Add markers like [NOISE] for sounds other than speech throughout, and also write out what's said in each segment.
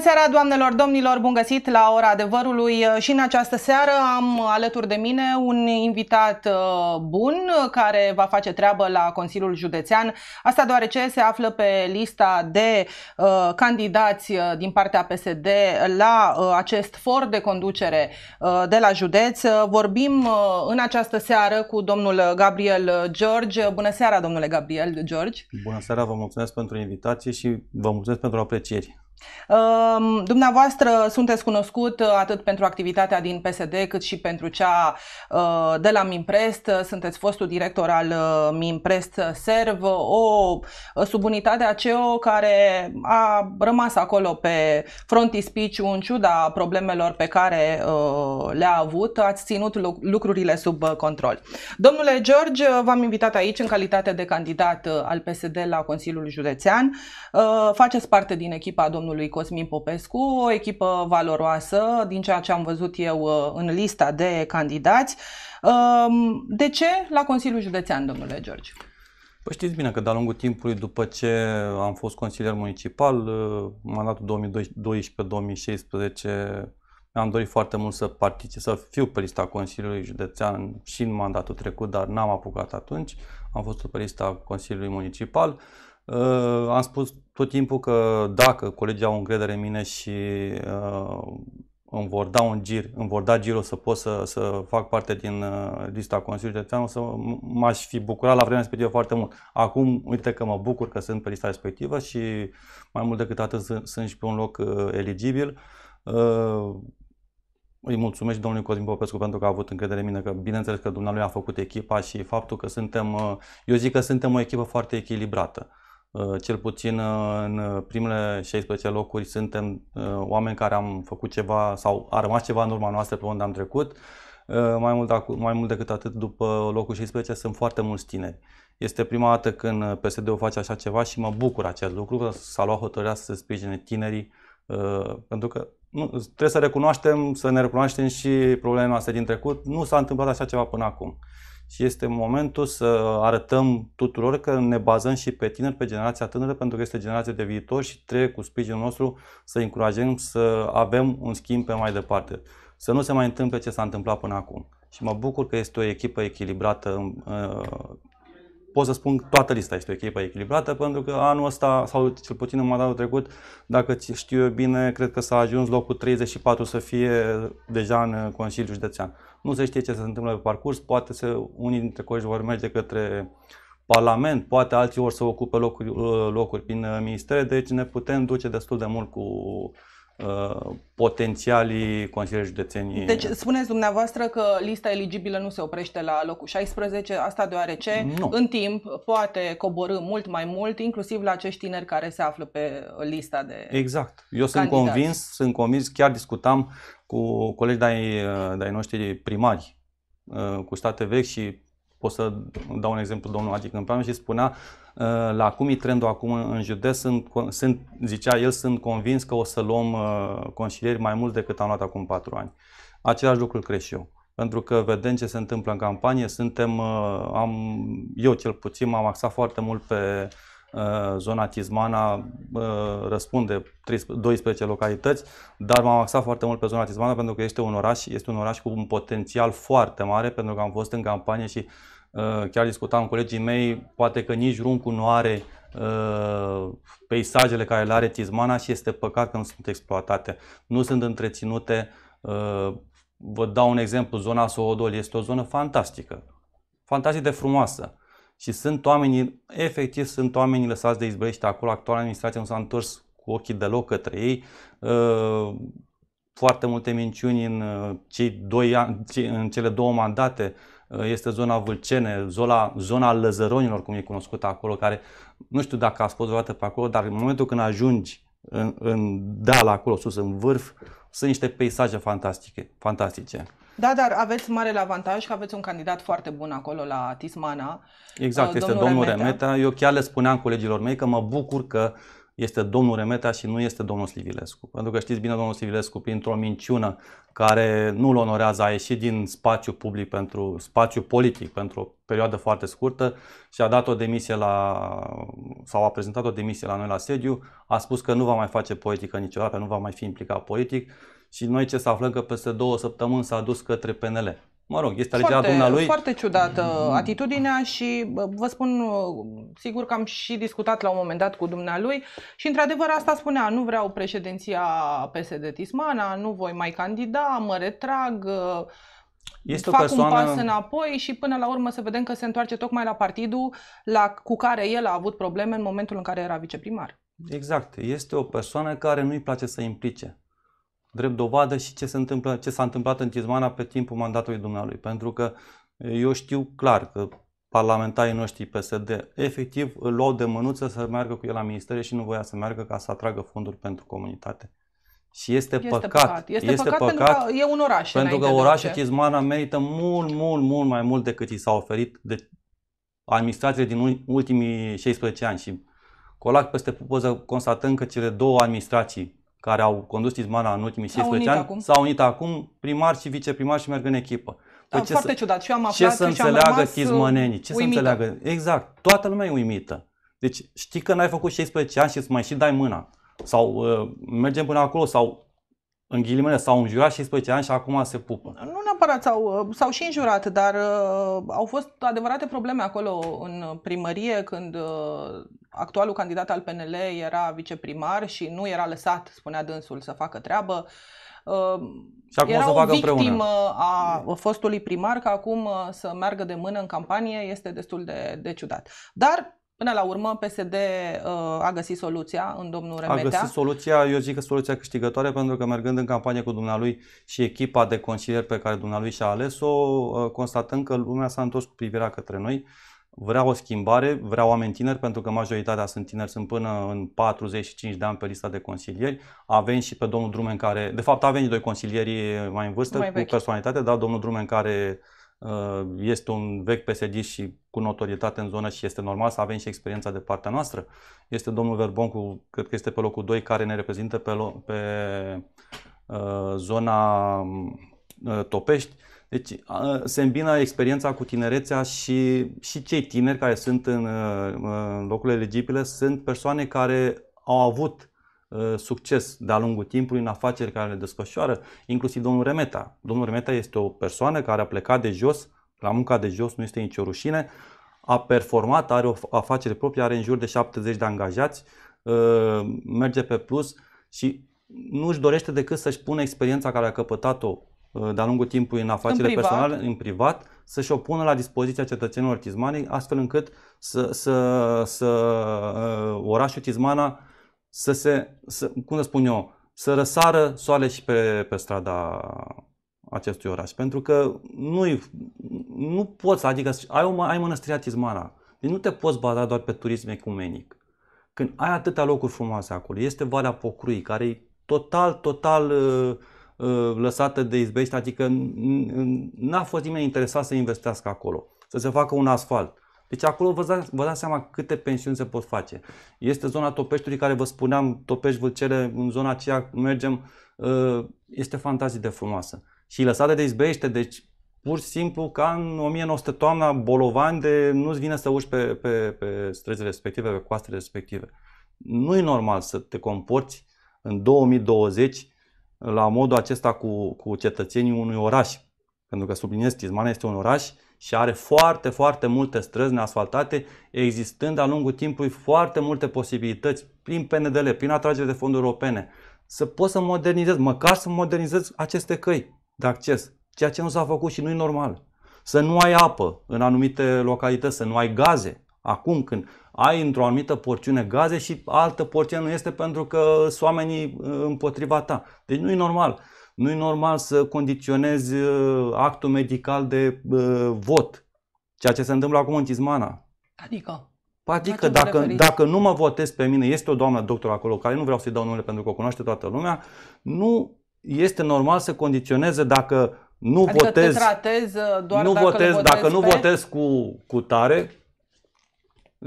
Bună seara, doamnelor, domnilor, bun găsit la ora adevărului uh, și în această seară am alături de mine un invitat uh, bun care va face treabă la Consiliul Județean. Asta deoarece se află pe lista de uh, candidați din partea PSD la acest for de conducere de la județ. Vorbim în această seară cu domnul Gabriel George. Bună seara, domnule Gabriel George. Bună seara, vă mulțumesc pentru invitație și vă mulțumesc pentru aprecieri. Dumneavoastră sunteți cunoscut uh, atât pentru activitatea din PSD cât și pentru cea uh, de la Mimprest. Sunteți fostul director al uh, Mimprest Serv, o subunitate a CEO care a rămas acolo pe frontispiciu în ciuda problemelor pe care le-a avut. Ați ținut lucrurile sub control. Domnule George, v-am invitat aici în calitate de candidat al PSD la Consiliul Județean. Faceți parte din echipa domnului domnului Cosmin Popescu, o echipă valoroasă din ceea ce am văzut eu uh, în lista de candidați. Um, de ce la Consiliul Județean, domnule George? Păi știți bine că de-a lungul timpului, după ce am fost consilier municipal, uh, mandatul 2012-2016, mi-am dorit foarte mult să particip, să fiu pe lista Consiliului Județean și în mandatul trecut, dar n-am apucat atunci am fost pe lista Consiliului Municipal. Uh, am spus tot timpul că dacă colegii au încredere în mine și uh, îmi vor da un gir, îmi vor da girul să pot să, să fac parte din uh, lista Consiliului Județean, să m-aș fi bucurat la vremea respectivă foarte mult. Acum, uite că mă bucur că sunt pe lista respectivă și mai mult decât atât sunt, sunt și pe un loc uh, eligibil. Uh, îi mulțumesc domnului Cosmin Popescu pentru că a avut încredere în mine, că bineînțeles că dumnealui a făcut echipa și faptul că suntem, uh, eu zic că suntem o echipă foarte echilibrată. Uh, cel puțin uh, în primele 16 locuri suntem oameni care am făcut ceva sau a rămas ceva în urma noastră pe unde am trecut. Mai mult, mai mult decât atât, după locul 16 sunt foarte mulți tineri. Este prima dată când PSD-ul face așa ceva și mă bucur acest lucru, s-a luat hotărârea să se sprijine tinerii, pentru că nu, trebuie să recunoaștem, să ne recunoaștem și problemele noastre din trecut. Nu s-a întâmplat așa ceva până acum. Și este momentul să arătăm tuturor că ne bazăm și pe tineri, pe generația tânără, pentru că este generația de viitor și trebuie cu sprijinul nostru să încurajăm să avem un schimb pe mai departe. Să nu se mai întâmple ce s-a întâmplat până acum. Și mă bucur că este o echipă echilibrată pot să spun toată lista este o echipă echilibrată, pentru că anul ăsta, sau cel puțin în mandatul trecut, dacă știu eu bine, cred că s-a ajuns locul 34 să fie deja în Consiliul Județean. Nu se știe ce se întâmplă pe parcurs, poate să unii dintre colegi vor merge către Parlament, poate alții vor să ocupe locuri, locuri prin uh, ministere, deci ne putem duce destul de mult cu Uh, potențialii consilieri județeni. Deci spuneți dumneavoastră că lista eligibilă nu se oprește la locul 16, asta deoarece nu. în timp poate coborâ mult mai mult, inclusiv la acești tineri care se află pe lista de Exact. Eu candidați. sunt convins, sunt convins, chiar discutam cu colegi de-ai, uh, de noștri primari uh, cu state vechi și pot să dau un exemplu domnul Adi Câmpeanu și spunea Uh, la cum e trendul acum în județ, sunt, sunt, zicea el, sunt convins că o să luăm uh, consilieri mai mult decât am luat acum patru ani. Același lucru cred și eu. Pentru că vedem ce se întâmplă în campanie, suntem, uh, am, eu cel puțin m-am axat foarte mult pe zona Tizmana răspunde 12 localități, dar m-am axat foarte mult pe zona Tizmana pentru că este un oraș, este un oraș cu un potențial foarte mare pentru că am fost în campanie și Eh, chiar discutam cu colegii mei, poate că nici runcul nu are eh, peisajele care le are Tizmana și este păcat că nu sunt exploatate. Nu sunt întreținute. Eh, vă dau un exemplu, zona Soodol este o zonă fantastică, fantastic de frumoasă. Și sunt oamenii, efectiv sunt oamenii lăsați de izbărește acolo, actuala administrație nu s-a întors cu ochii deloc către ei. Foarte multe minciuni în, cei doi ani, în cele două mandate Eh, este zona Vâlcene, zona, zona Lăzăronilor, cum e cunoscută acolo, care nu știu dacă a fost vreodată pe acolo, dar în momentul când ajungi în, în deal acolo sus, în vârf, sunt niște peisaje fantastice. fantastice. Da, dar aveți marele avantaj că aveți un candidat foarte bun acolo la Tismana. Exact, domnul eh, este domnul Remeta. Remeta. Eu chiar le spuneam colegilor mei că mă bucur că uh, este domnul Remeta și nu este domnul Slivilescu. Pentru că știți bine, domnul Slivilescu, printr-o minciună care nu-l onorează, a ieșit din spațiu public pentru spațiu politic pentru o perioadă foarte scurtă și a dat o demisie la, sau a prezentat o demisie la noi la sediu, a spus că nu va mai face politică niciodată, nu va mai fi implicat politic și noi ce să aflăm că peste două săptămâni s-a dus către PNL mă rog, este alegerea foarte, dumnealui. Foarte ciudată atitudinea și vă spun, uh, sigur că am și discutat la un moment dat cu dumnealui și într-adevăr asta spunea, nu vreau președinția PSD Tismana, nu voi mai candida, mă retrag, uh, este fac o persoană... un pas înapoi și până la urmă să vedem că se întoarce tocmai la partidul la, cu care el a avut probleme în momentul în care era viceprimar. Exact, este o persoană care nu-i place să implice drept dovadă și ce, se întâmplă, ce s-a întâmplat în Tizmana pe timpul mandatului dumnealui. Pentru că eh, eu știu clar că parlamentarii noștri PSD efectiv îl luau de mânuță să meargă cu el la ministerie și nu voia să meargă ca să atragă fonduri pentru comunitate. Și este, este păcat. păcat. Este, este păcat, păcat pentru că e un oraș. Pentru că orașul Tizmana merită mult, mult, mult mai mult decât i s-a oferit de administrație din ultimii 16 ani. Și colac peste pupăză constatând că cele două administrații care au condus Tismana în ultimii 16 ani, acum. s-au unit acum primar și viceprimar și merg în echipă. Păi da, ce foarte să, ciudat. Și am aflat uh, ce să și înțeleagă tizmănenii? Ce uimită. să înțeleagă? Exact. Toată lumea e uimită. Deci știi că n-ai făcut 16 ani și îți mai și dai mâna. Sau uh, mergem până acolo sau în ghilimele, s-au înjurat 16 ani și acum se pupă. Nu neapărat, s-au, uh, s-au și înjurat, dar uh, au fost adevărate probleme acolo în primărie când uh, actualul candidat al PNL era viceprimar și nu era lăsat, spunea dânsul, să facă treabă. Uh, și acum era o să facă victimă împreună. a fostului primar, că acum uh, să meargă de mână în campanie este destul de, de ciudat. Dar Până la urmă, PSD uh, a găsit soluția în domnul Remetea. A găsit soluția, eu zic că soluția câștigătoare, pentru că mergând în campanie cu dumnealui și echipa de consilieri pe care dumnealui și-a ales-o, uh, constatăm că lumea s-a întors cu privirea către noi. Vreau o schimbare, vreau oameni tineri, pentru că majoritatea sunt tineri, sunt până în 45 de ani pe lista de consilieri. Avem și pe domnul Drumen care, de fapt avem doi consilieri mai în vârstă, mai cu personalitate, dar domnul Drumen care Uh, este un vechi psd și cu notorietate în zonă și este normal să avem și experiența de partea noastră. Este domnul Verboncu, cred că este pe locul 2, care ne reprezintă pe, lo- pe uh, zona uh, Topești. Deci uh, se îmbină experiența cu tinerețea și, și cei tineri care sunt în, uh, în locurile elegibile sunt persoane care au avut Uh, succes de-a lungul timpului în afaceri care le desfășoară, inclusiv domnul Remeta. Domnul Remeta este o persoană care a plecat de jos, la munca de jos nu este nicio rușine, a performat, are o afacere proprie, are în jur de 70 de angajați, uh, merge pe plus și nu își dorește decât să-și pună experiența care a căpătat-o uh, de-a lungul timpului în afacere în personală, personale, în privat, să-și o pună la dispoziția cetățenilor tizmanii, astfel încât să, să, să orașul Tizmana să se, să, cum spun eu, să răsară soare și pe, pe strada acestui oraș. Pentru că nu, nu poți, adică ai, o, ai mănăstirea Tizmara. Deci nu te poți baza doar pe turism ecumenic. Când ai atâtea locuri frumoase acolo, este Valea Pocrui, care e total, total uh, uh, lăsată de izbește, adică n-a fost nimeni interesat să investească acolo, să se facă un asfalt. Deci acolo vă, da, vă dați seama câte pensiuni se pot face. Este zona Topeștului care vă spuneam, Topești, Vâlcele, în zona aceea mergem, ă, este fantazie de frumoasă. Și lăsată de izbește, deci pur și simplu ca în 1900 toamna bolovan de nu-ți vine să uși pe, pe, pe străzile respective, pe coastele respective. Nu e normal să te comporți în 2020 la modul acesta cu, cu cetățenii unui oraș. Pentru că subliniez, Tizmana este un oraș și are foarte, foarte multe străzi neasfaltate, existând a lungul timpului foarte multe posibilități prin PNDL, prin atragere de fonduri europene, să poți să modernizezi, măcar să modernizezi aceste căi de acces, ceea ce nu s-a făcut și nu e normal. Să nu ai apă în anumite localități, să nu ai gaze. Acum când ai într-o anumită porțiune gaze și altă porțiune nu este pentru că sunt oamenii împotriva ta. Deci nu e normal nu e normal să condiționezi uh, actul medical de uh, vot, ceea ce se întâmplă acum în Tizmana. Adică? Păi, adică dacă, dacă nu mă votez pe mine, este o doamnă doctor acolo, care nu vreau să-i dau numele pentru că o cunoaște toată lumea, nu este normal să condiționeze dacă nu adică votez, te uh, doar nu dacă votez, votez dacă pe... nu votez cu, cu tare,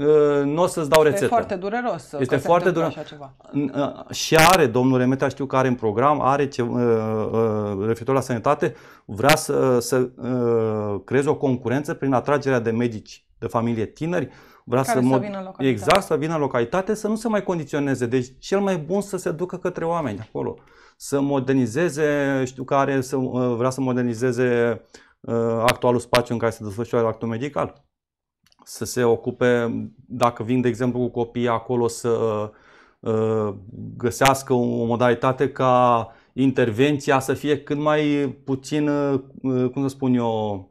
Ă, nu o să-ți dau rețetă. Este foarte dureros. Să este foarte dureros. Așa ceva. Ă, și are, domnul Remetea știu că are în program, are ce, ă, referitor la sănătate, vrea să, să creeze o concurență prin atragerea de medici de familie tineri, vrea Care să, să vină mod... în exact să vină în localitate, să nu se mai condiționeze. Deci cel mai bun să se ducă către oameni acolo, să modernizeze, știu care să, vrea să modernizeze actualul spațiu în care se desfășoară actul medical să se ocupe, dacă vin, de exemplu, cu copiii acolo, să uh, uh, găsească o modalitate ca intervenția să fie cât mai puțin, uh, cum să spun eu,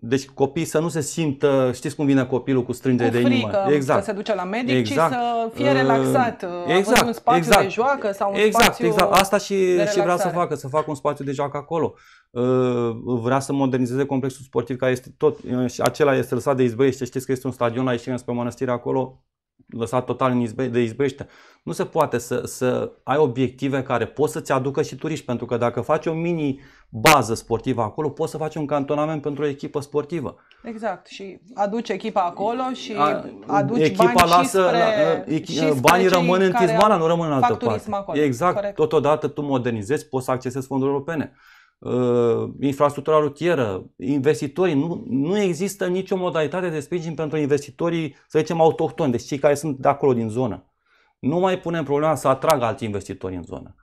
deci copiii să nu se simtă, știți cum vine copilul cu strângere cu frică, de inimă. Exact. Să se duce la medic, exact. și să fie uh, relaxat, uh, exact. un spațiu exact. de joacă sau un exact, spațiu Exact, asta și, și vrea să facă, să facă un spațiu de joacă acolo. Uh, vrea să modernizeze complexul sportiv care este tot, și acela este lăsat de izbăiește, știți că este un stadion la ieșire spre mănăstire acolo, lăsat total de izbește. Nu se poate să, să ai obiective care poți să-ți aducă și turiști, pentru că dacă faci o mini bază sportivă acolo, poți să faci un cantonament pentru o echipă sportivă. Exact. Și aduci echipa acolo și A, aduci echipa bani lasă, și spre, la, echi, și spre Banii rămân în Tizmana, nu rămân în altă parte. Acolo. Exact. Corect. Totodată tu modernizezi, poți să accesezi fonduri europene. Uh, infrastructura rutieră, investitorii, nu, nu există nicio modalitate de sprijin pentru investitorii, să zicem, autohtoni, deci cei care sunt de acolo din zonă. Nu mai punem problema să atragă alți investitori în zonă.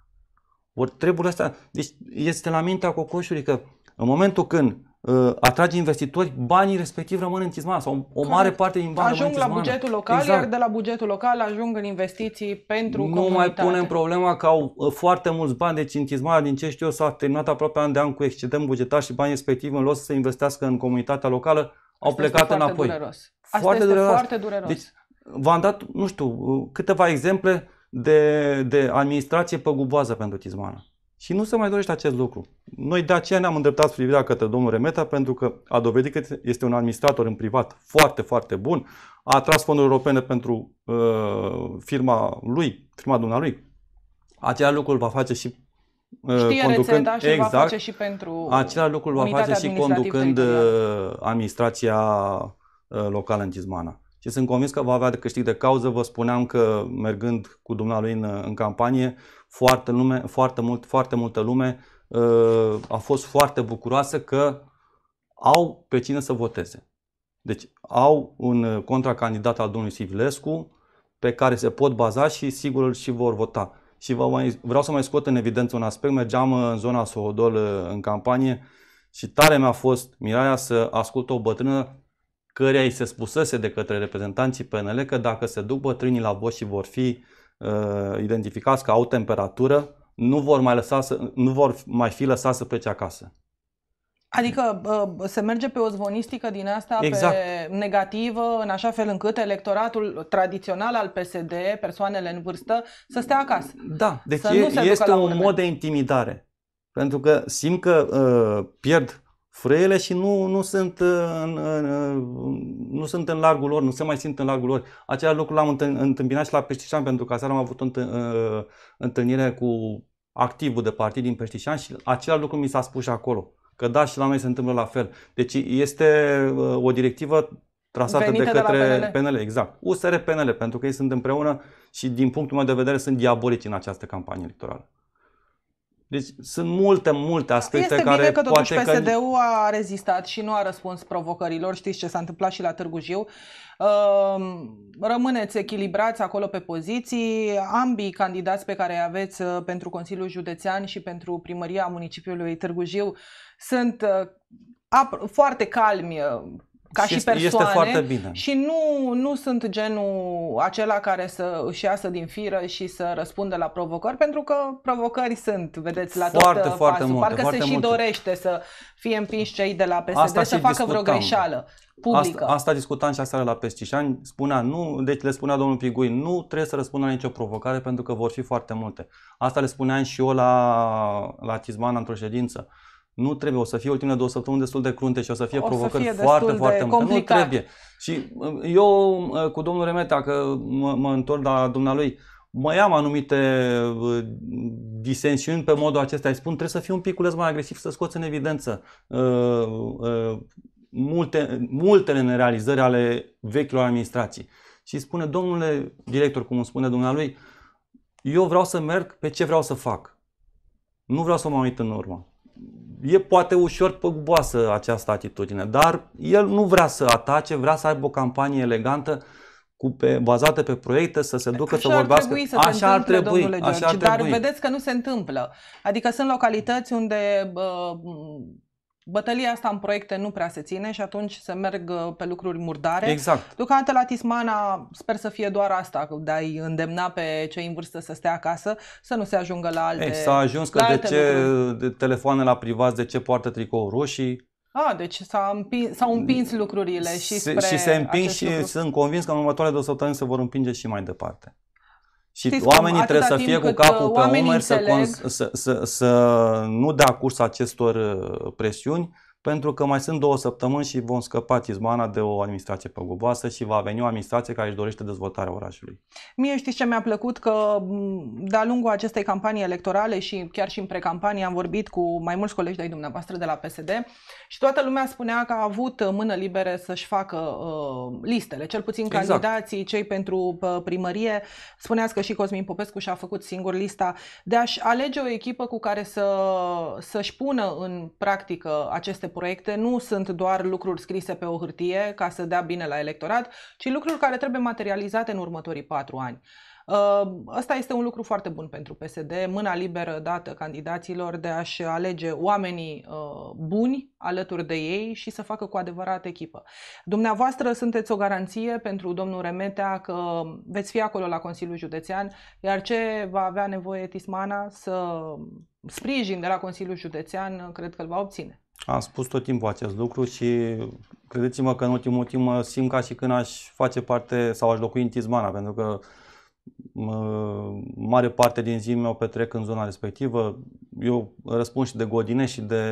Ori trebuie asta. Deci este la mintea cocoșului că în momentul când Uh, atrage investitori, banii respectiv rămân în Tizman sau o Când mare parte din bani Ajung la bugetul local, exact. iar de la bugetul local ajung în investiții pentru Nu comunitate. mai punem problema că au uh, foarte mulți bani, deci în Tizman, din ce știu eu, s-a terminat aproape an de an cu excedem bugetar și banii respectiv în loc să se investească în comunitatea locală, au Asta plecat este înapoi. Foarte dureros. Asta foarte este dureros. foarte dureros. Deci, v-am dat, nu știu, uh, câteva exemple de, de administrație păguboază pentru Tizmană. Și nu se mai dorește acest lucru. Noi de aceea ne-am îndreptat privirea către domnul Remeta pentru că a dovedit că este un administrator în privat foarte, foarte bun. A atras fonduri europene pentru uh, firma lui, firma dumnealui. Acela lucru va face și uh, Știe conducând, rețeta și exact, va face exact. și pentru Acela lucru va face și conducând uh, administrația uh, locală în Cizmana. Și sunt convins că va avea de câștig de cauză. Vă spuneam că mergând cu dumnealui în, în campanie, foarte, lume, foarte, mult, foarte multă lume uh, a fost foarte bucuroasă că au pe cine să voteze. Deci au un uh, contracandidat al domnului Sivilescu pe care se pot baza și sigur îl și vor vota. Și vă mai, vreau să mai scot în evidență un aspect. Mergeam uh, în zona Sohodol în campanie și tare mi-a fost mirarea să ascult o bătrână căreia îi se spusese de către reprezentanții PNL că dacă se duc bătrânii la vot și vor fi uh, Uh, identificați că au temperatură, nu vor mai, lăsa să, nu vor mai fi lăsați să plece acasă. Adică uh, se merge pe o zvonistică din asta exact. pe negativă, în așa fel încât electoratul tradițional al PSD, persoanele în vârstă, să stea acasă. Da, deci să e, nu se este un mod de intimidare. Pentru că simt că uh, pierd frâiele și nu, nu, sunt uh, în, în, uh, nu sunt în largul lor, nu se mai simt în largul lor. Același lucru l-am întâmpinat și la Peștișan, pentru că aseară am avut o uh, întâlnire cu activul de partid din Peștișan și același lucru mi s-a spus și acolo. Că da, și la noi se întâmplă la fel. Deci este o directivă trasată de către de PNL. PNL. Exact. USR-PNL, pentru că ei sunt împreună și din punctul meu de vedere sunt diabolici în această campanie electorală. Deci sunt multe, multe aspecte este care bine că poate totuși PSD-ul că... a rezistat și nu a răspuns provocărilor. Știți ce s-a întâmplat și la Târgu Jiu. Ehm, rămâneți echilibrați acolo pe poziții. Ambii candidați pe care îi aveți uh, pentru Consiliul Județean și pentru primăria municipiului Târgu Jiu sunt uh, foarte calmi uh, ca și, și este, persoane este foarte bine. și nu, nu sunt genul acela care să își iasă din firă și să răspundă la provocări, pentru că provocări sunt, vedeți, la foarte, tot uh, foarte pasul. Multe, Parcă foarte se multe. și dorește să fie împinși cei de la PSD asta să facă vreo greșeală publică. Asta, asta discutam și aseară la Pescișani, spunea, nu, deci le spunea domnul Pigui, nu trebuie să răspundă la nicio provocare pentru că vor fi foarte multe. Asta le spuneam și eu la, la Tizman într-o ședință. Uh, nu trebuie, o să fie ultimele două săptămâni destul de crunte și o să fie o provocări să fie foarte, foarte multe. Nu trebuie. Și uh, eu uh, cu domnul Remeta, că mă, mă întorc la dumnealui, mai am anumite uh, disensiuni pe modul acesta. Îi spun, trebuie să fii un piculeț mai agresiv, să scoți în evidență uh, uh, multe, multele nerealizări ale vechilor administrații. Și spune, domnule director, cum îmi spune dumnealui, eu vreau să merg pe ce vreau să fac. Nu vreau să mă uit în urmă. E poate ușor păguboasă această atitudine, dar el nu vrea să atace, vrea să aibă o campanie elegantă cu pe, bazată pe proiecte, să se ducă așa să vorbească. Ar să așa ar trebui, să George, așa ar trebui. Dar vedeți că nu se întâmplă. Adică sunt localități unde uh, bătălia asta în proiecte nu prea se ține și atunci se merg uh, pe lucruri murdare. Exact. Deocamdată la Tismana sper să fie doar asta, de a-i îndemna pe cei în vârstă să stea acasă, să nu se ajungă la alte Ei, S-a ajuns că de ce de telefoane la privat, de ce poartă tricou roșii, a, deci s-a împins, s-au împins lucrurile și se, spre Și se împing și lucru. sunt convins că în următoarele două săptămâni se vor împinge și mai departe. Și Știți oamenii cum, trebuie să fie cu capul uh, pe umeri să, să, să, să nu dea curs acestor uh, presiuni pentru că mai sunt două săptămâni și vom scăpa Tizmana de o administrație păguboasă și va veni o administrație care își dorește dezvoltarea orașului. Mie știți ce mi-a plăcut? Că de-a lungul acestei campanii electorale și chiar și în precampanie am vorbit cu mai mulți colegi de-ai dumneavoastră de la PSD și toată lumea spunea că a avut mână libere să-și facă uh, listele, cel puțin exact. candidații, cei pentru uh, primărie. Spuneați că și Cosmin Popescu și-a făcut singur lista de a-și alege o echipă cu care să, să-și pună în practică aceste proiecte nu sunt doar lucruri scrise pe o hârtie ca să dea bine la electorat, ci lucruri care trebuie materializate în următorii patru ani. Uh, ăsta este un lucru foarte bun pentru PSD, mâna liberă dată candidaților de a-și alege oamenii uh, buni alături de ei și să facă cu adevărat echipă. Dumneavoastră sunteți o garanție pentru domnul Remetea că veți fi acolo la Consiliul Județean, iar ce va avea nevoie Tismana să sprijin de la Consiliul Județean, cred că îl va obține. Am spus tot timpul acest lucru și credeți-mă că în ultimul timp mă simt ca și când aș face parte sau aș locui în Tizmana, pentru că mare parte din zi mi o petrec în zona respectivă. Eu răspund și de Godine și de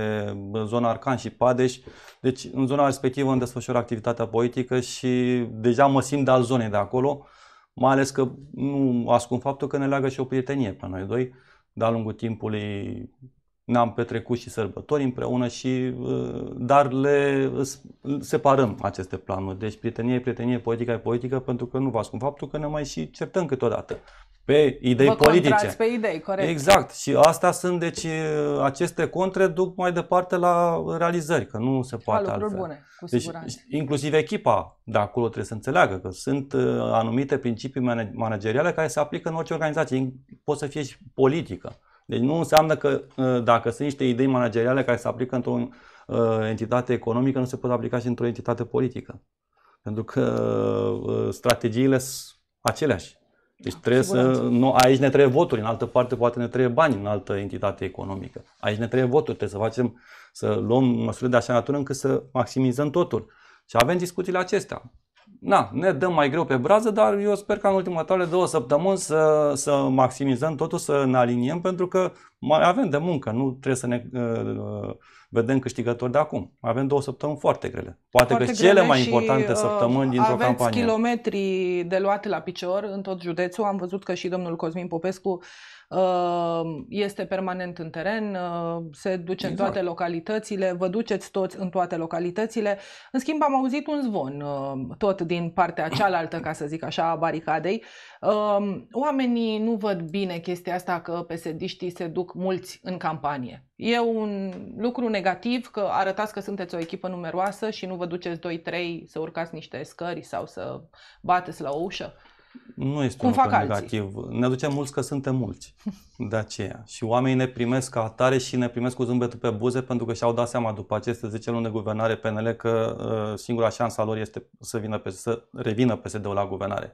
zona Arcan și Padeș. Deci în zona respectivă îmi desfășor activitatea politică și deja mă simt de al zonei de acolo, mai ales că nu ascund faptul că ne leagă și o prietenie pe noi doi. De-a lungul timpului ne-am petrecut și sărbători împreună, și, uh, dar le separăm aceste planuri. Deci prietenie e prietenie, politică e politică, pentru că nu vă ascund faptul că ne mai și certăm câteodată pe idei Vă politice. pe idei, corect. Exact. Și asta sunt, deci, uh, aceste contre duc mai departe la realizări, că nu se poate la altfel. bune, cu deci, siguranță. Inclusiv echipa de acolo trebuie să înțeleagă că sunt uh, anumite principii manageriale care se aplică în orice organizație. Pot să fie și politică. Deci nu înseamnă că ă, dacă sunt niște idei manageriale care se aplică într-o ă, entitate economică, nu se pot aplica și într-o entitate politică. Pentru că ă, strategiile sunt aceleași. Deci trebuie să, nu, aici ne trebuie voturi, în altă parte poate ne trebuie bani, în altă entitate economică. Aici ne trebuie voturi, trebuie să facem, să luăm măsuri de așa natură încât să maximizăm totul. Și avem discuțiile acestea na, ne dăm mai greu pe brază, dar eu sper ca în următoarele două săptămâni să, să maximizăm totul, să ne aliniem, pentru că mai avem de muncă, nu trebuie să ne uh, vedem câștigători de acum. Avem două săptămâni foarte grele. Poate foarte că cele mai importante și, uh, săptămâni dintr-o aveți campanie. kilometri de luat la picior în tot județul. Am văzut că și domnul Cosmin Popescu uh, este permanent în teren, uh, se duce exact. în toate exact. localitățile, vă duceți toți în toate localitățile. În schimb, am auzit un zvon, uh, tot din partea cealaltă, ca să zic așa, a baricadei, Oamenii nu văd bine chestia asta că pesediștii se duc mulți în campanie. E un lucru negativ că arătați că sunteți o echipă numeroasă și nu vă duceți 2-3 să urcați niște scări sau să bateți la o ușă. Nu este Cum un fac lucru negativ. Ne aducem mulți că suntem mulți. De aceea. Și oamenii ne primesc ca atare și ne primesc cu zâmbetul pe buze pentru că și-au dat seama după aceste 10 luni de guvernare PNL că uh, singura șansa lor este să, vină pe, să revină PSD-ul la guvernare.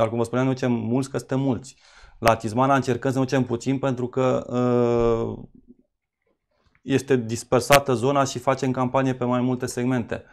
Dar cum vă spuneam, nu ducem mulți că suntem mulți. La Tizmana încercăm să ne ducem puțin pentru că ă, este dispersată zona și facem campanie pe mai multe segmente.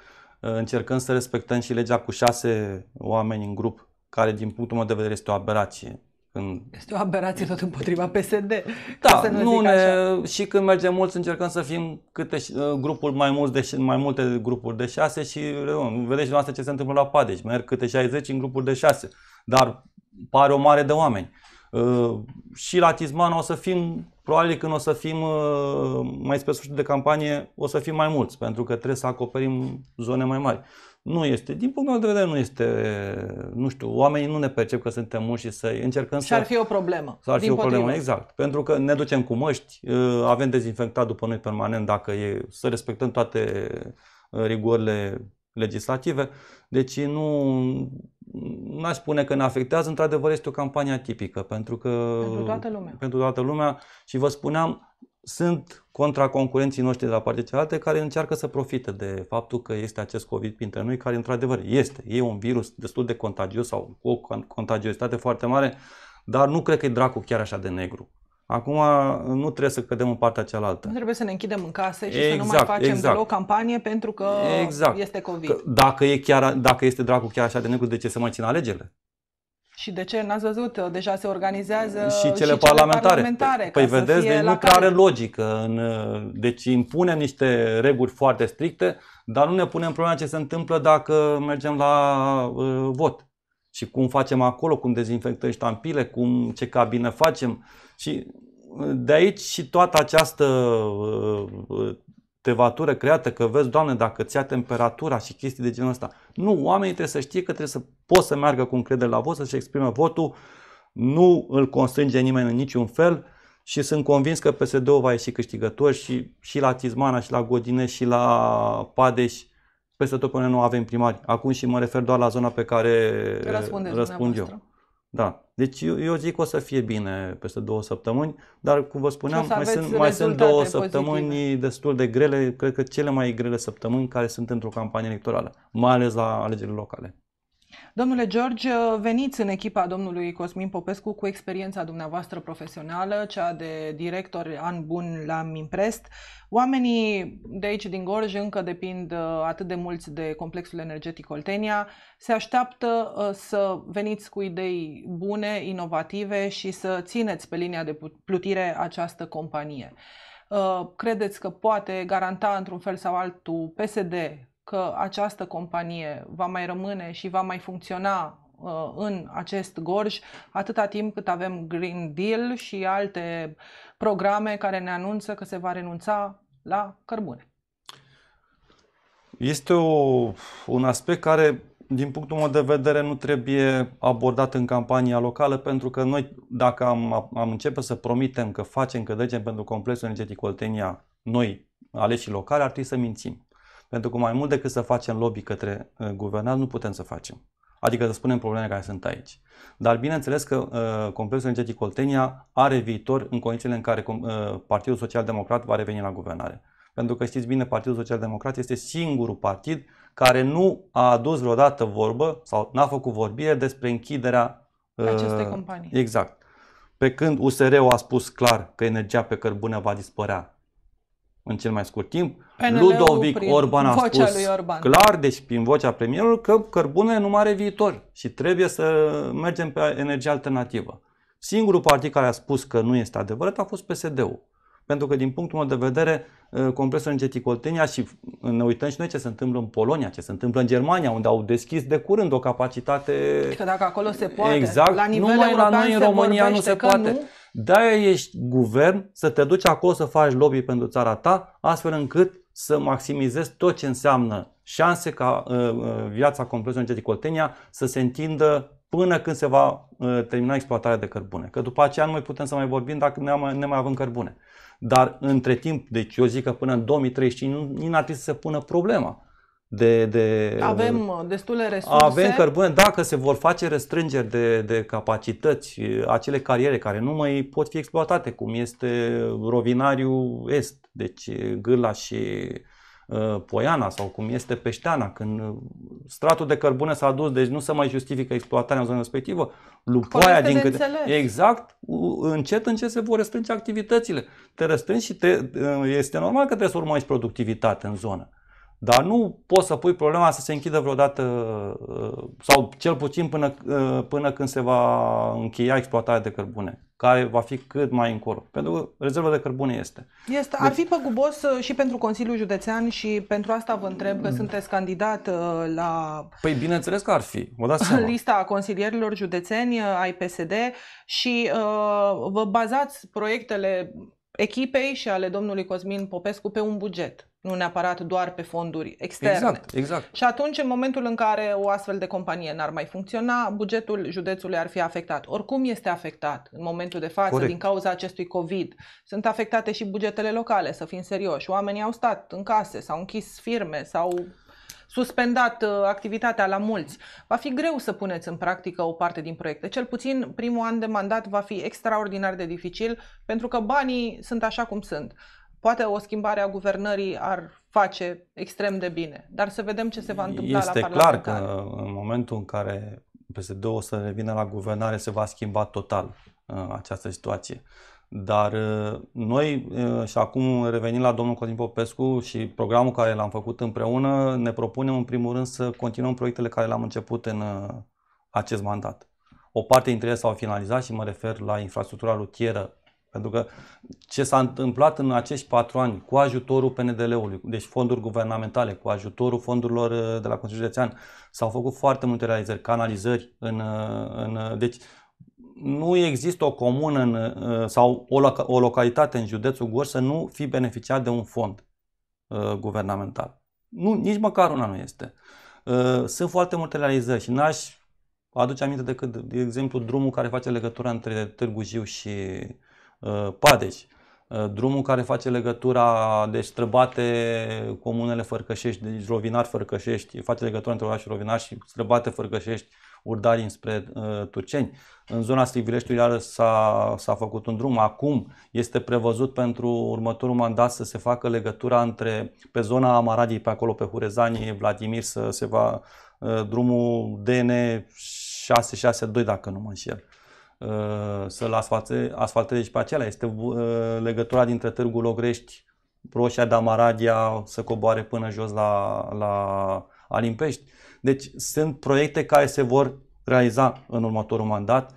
Ă, încercăm să respectăm și legea cu șase oameni în grup, care din punctul meu de vedere este o aberație. Când... Este o aberație tot împotriva PSD. Da, să nu, nu ne... Așa. și când mergem mulți încercăm să fim câte ă, grupuri mai, mulți de, mai multe grupuri de șase și vedeți dumneavoastră ce se întâmplă la Padeș. Merg câte 60 în grupuri de șase dar pare o mare de oameni. Uh, și la Tizman o să fim, probabil când o să fim uh, mai spre sfârșit de campanie, o să fim mai mulți, pentru că trebuie să acoperim zone mai mari. Nu este, din punctul meu de vedere, nu este, nu știu, oamenii nu ne percep că suntem mulți și să încercăm și să... Și ar fi o problemă. Să ar fi o problemă, potrivă. exact. Pentru că ne ducem cu măști, uh, avem dezinfectat după noi permanent dacă e, să respectăm toate rigorile legislative, deci nu aș spune că ne afectează, într-adevăr este o campanie atipică pentru că pentru toată lumea. Pentru toată lumea și vă spuneam, sunt contra concurenții noștri de la partea cealaltă care încearcă să profite de faptul că este acest COVID printre noi, care într-adevăr este. E un virus destul de contagios sau cu o contagiozitate foarte mare, dar nu cred că e dracu chiar așa de negru. Acum nu trebuie să cădem în partea cealaltă. Nu trebuie să ne închidem în casă și exact, să nu mai exact, facem exact. deloc campanie pentru că exact. este COVID. Că dacă, e chiar, dacă este dracu chiar așa de negru, de ce să mai țin alegerile? Și de ce? N-ați văzut? Deja se organizează și cele, și cele parlamentare. parlamentare păi vedeți, deci nu prea are logică. În, deci impunem niște reguli foarte stricte, dar nu ne punem problema ce se întâmplă dacă mergem la uh, vot. Și cum facem acolo, cum dezinfectăm ștampile, cum, ce cabină facem. Uh, și uh, de aici și toată această uh, uh, tevatură creată că vezi, Doamne, dacă ți a temperatura și chestii de genul ăsta. Nu, oamenii trebuie să știe că trebuie să pot să meargă cu încredere la vot, să-și exprime votul, nu îl constrânge nimeni în niciun fel și sunt convins că PSD-ul va ieși câștigător și, și la Tizmana, și la Godine, și la Padeș, peste tot până nu avem primari. Acum și mă refer doar la zona pe care răspundeți răspund eu. Voastră. Da. Deci eu, eu zic că o să fie bine peste două săptămâni, dar cum vă spuneam, mai sunt, mai sunt două pozitive. săptămâni destul de grele, cred că cele mai grele săptămâni care sunt într-o campanie electorală, mai ales la alegerile locale. Domnule George, veniți în echipa domnului Cosmin Popescu cu experiența dumneavoastră profesională, cea de director an bun la Mimprest. Oamenii de aici din Gorj încă depind uh, atât de mulți de complexul energetic Oltenia. Se așteaptă uh, să veniți cu idei bune, inovative și să țineți pe linia de plutire această companie uh, credeți că poate garanta într-un fel sau altul PSD că această companie va mai rămâne și va mai funcționa uh, în acest gorj atâta timp cât avem Green Deal și alte programe care ne anunță că se va renunța la cărbune. Este o, un aspect care, din punctul meu de vedere, nu trebuie abordat în campania locală, pentru că noi, dacă am, am începe să promitem că facem, că legem pentru complexul energetic Oltenia, noi, aleșii locali, ar trebui să mințim. Pentru că mai mult decât să facem lobby către uh, guvernat, nu putem să facem. Adică să spunem problemele care sunt aici. Dar bineînțeles că uh, complexul energetic Oltenia are viitor în condițiile în care uh, Partidul Social Democrat va reveni la guvernare. Pentru că știți bine, Partidul Social Democrat este singurul partid care nu a adus vreodată vorbă sau n-a făcut vorbire despre închiderea uh, acestei companii. Exact. Pe când USR-ul a spus clar că energia pe cărbune va dispărea în cel mai scurt timp, Ludovic Orban a spus Orban. clar, deci prin vocea premierului, că cărbunele nu mai are viitor și trebuie să mergem pe energie alternativă. Singurul partid care a spus că nu este adevărat a fost PSD-ul. Pentru că, din punctul meu de vedere, compresorul energetic Oltenia și ne uităm și noi ce se întâmplă în Polonia, ce se întâmplă în Germania, unde au deschis de curând o capacitate... Că adică dacă acolo se poate, exact, la nivel numai la noi în România nu se poate. Nu? De-aia ești guvern să te duci acolo să faci lobby pentru țara ta, astfel încât să maximizezi tot ce înseamnă șanse ca uh, uh viața complexului energetic Oltenia să se întindă până când se va uh, termina exploatarea de cărbune. Că după aceea nu mai putem să mai vorbim dacă ne mai, ne mai avem cărbune. Dar între timp, deci eu zic că până în 2035 nu, nu ar trebui să se pună problema de, de... Avem uh, destule resurse. Avem cărbune. Dacă se vor face restrângeri de, de capacități, uh, acele cariere care nu mai pot fi exploatate, cum este Rovinariu Est, deci uh, Gâla și Poiana sau cum este Peșteana, când stratul de cărbune s-a dus, deci nu se mai justifică exploatarea în zona respectivă, lupoaia din câte... Exact, încet, încet se vor restrânge activitățile. Te restrângi și te... este normal că trebuie să urmărești productivitate în zonă. Dar nu poți să pui problema să se închidă vreodată uh, sau cel puțin până, uh, până când se va încheia exploatarea de cărbune, care va fi cât mai încolo. Pentru că rezerva de cărbune este. este ar deci- fi păgubos uh, și pentru Consiliul Județean și pentru asta vă întreb că mm. sunteți candidat la... Păi bineînțeles că ar fi, vă dați seama. [LAUGHS] Lista consilierilor județeni ai PSD și uh, vă bazați proiectele echipei și ale domnului Cosmin Popescu pe un buget, nu neapărat doar pe fonduri externe. Exact, exact. Și atunci, în momentul în care o astfel de companie n-ar mai funcționa, bugetul județului ar fi afectat. Oricum este afectat în momentul de față Corect. din cauza acestui COVID. Sunt afectate și bugetele locale, să fim serioși. Oamenii au stat în case, s-au închis firme, s-au suspendat uh, activitatea la mulți. Va fi greu să puneți în practică o parte din proiecte. Cel puțin primul an de mandat va fi extraordinar de dificil pentru că banii sunt așa cum sunt. Poate o schimbare a guvernării ar face extrem de bine, dar să vedem ce se va întâmpla este la Parlament. Este clar că în momentul în care psd o să revină la guvernare se va schimba total uh, această situație. Dar uh, noi, uh, și acum revenim la domnul Cosmin Popescu și programul care l-am făcut împreună, ne propunem în primul rând să continuăm proiectele care le-am început în uh, acest mandat. O parte dintre ele s-au finalizat și mă refer la infrastructura rutieră, pentru că ce s-a întâmplat în acești patru ani cu ajutorul PNDL-ului, deci fonduri guvernamentale, cu ajutorul fondurilor de la Consiliul Județean, s-au făcut foarte multe realizări, canalizări. În, în, deci nu există o comună în, uh, sau o, loca, o localitate în județul Gorj să nu fi beneficiat de un fond uh, guvernamental. Nu, nici măcar una nu este. Uh, sunt foarte multe realizări și n-aș aduce aminte decât, de exemplu, drumul care face legătura între Târgu Jiu și uh, Padeș. Uh, drumul care face legătura, deci străbate comunele Fărcășești, deci Rovinar Fărcășești, face legătura între orașul Rovinar și străbate Fărcășești, urdari înspre uh, Turceni. În zona Slivireștiului s-a, s-a făcut un drum. Acum este prevăzut pentru următorul mandat să se facă legătura între, pe zona Amaradiei, pe acolo, pe Hurezani, Vladimir, să se va uh, drumul DN 662, dacă nu mă înșel uh, să-l asfalteze și pe acela. Este uh, legătura dintre Ogrești, Logrești, de Damaradia, să coboare până jos la, la Alimpești. Deci sunt proiecte care se vor realiza în următorul mandat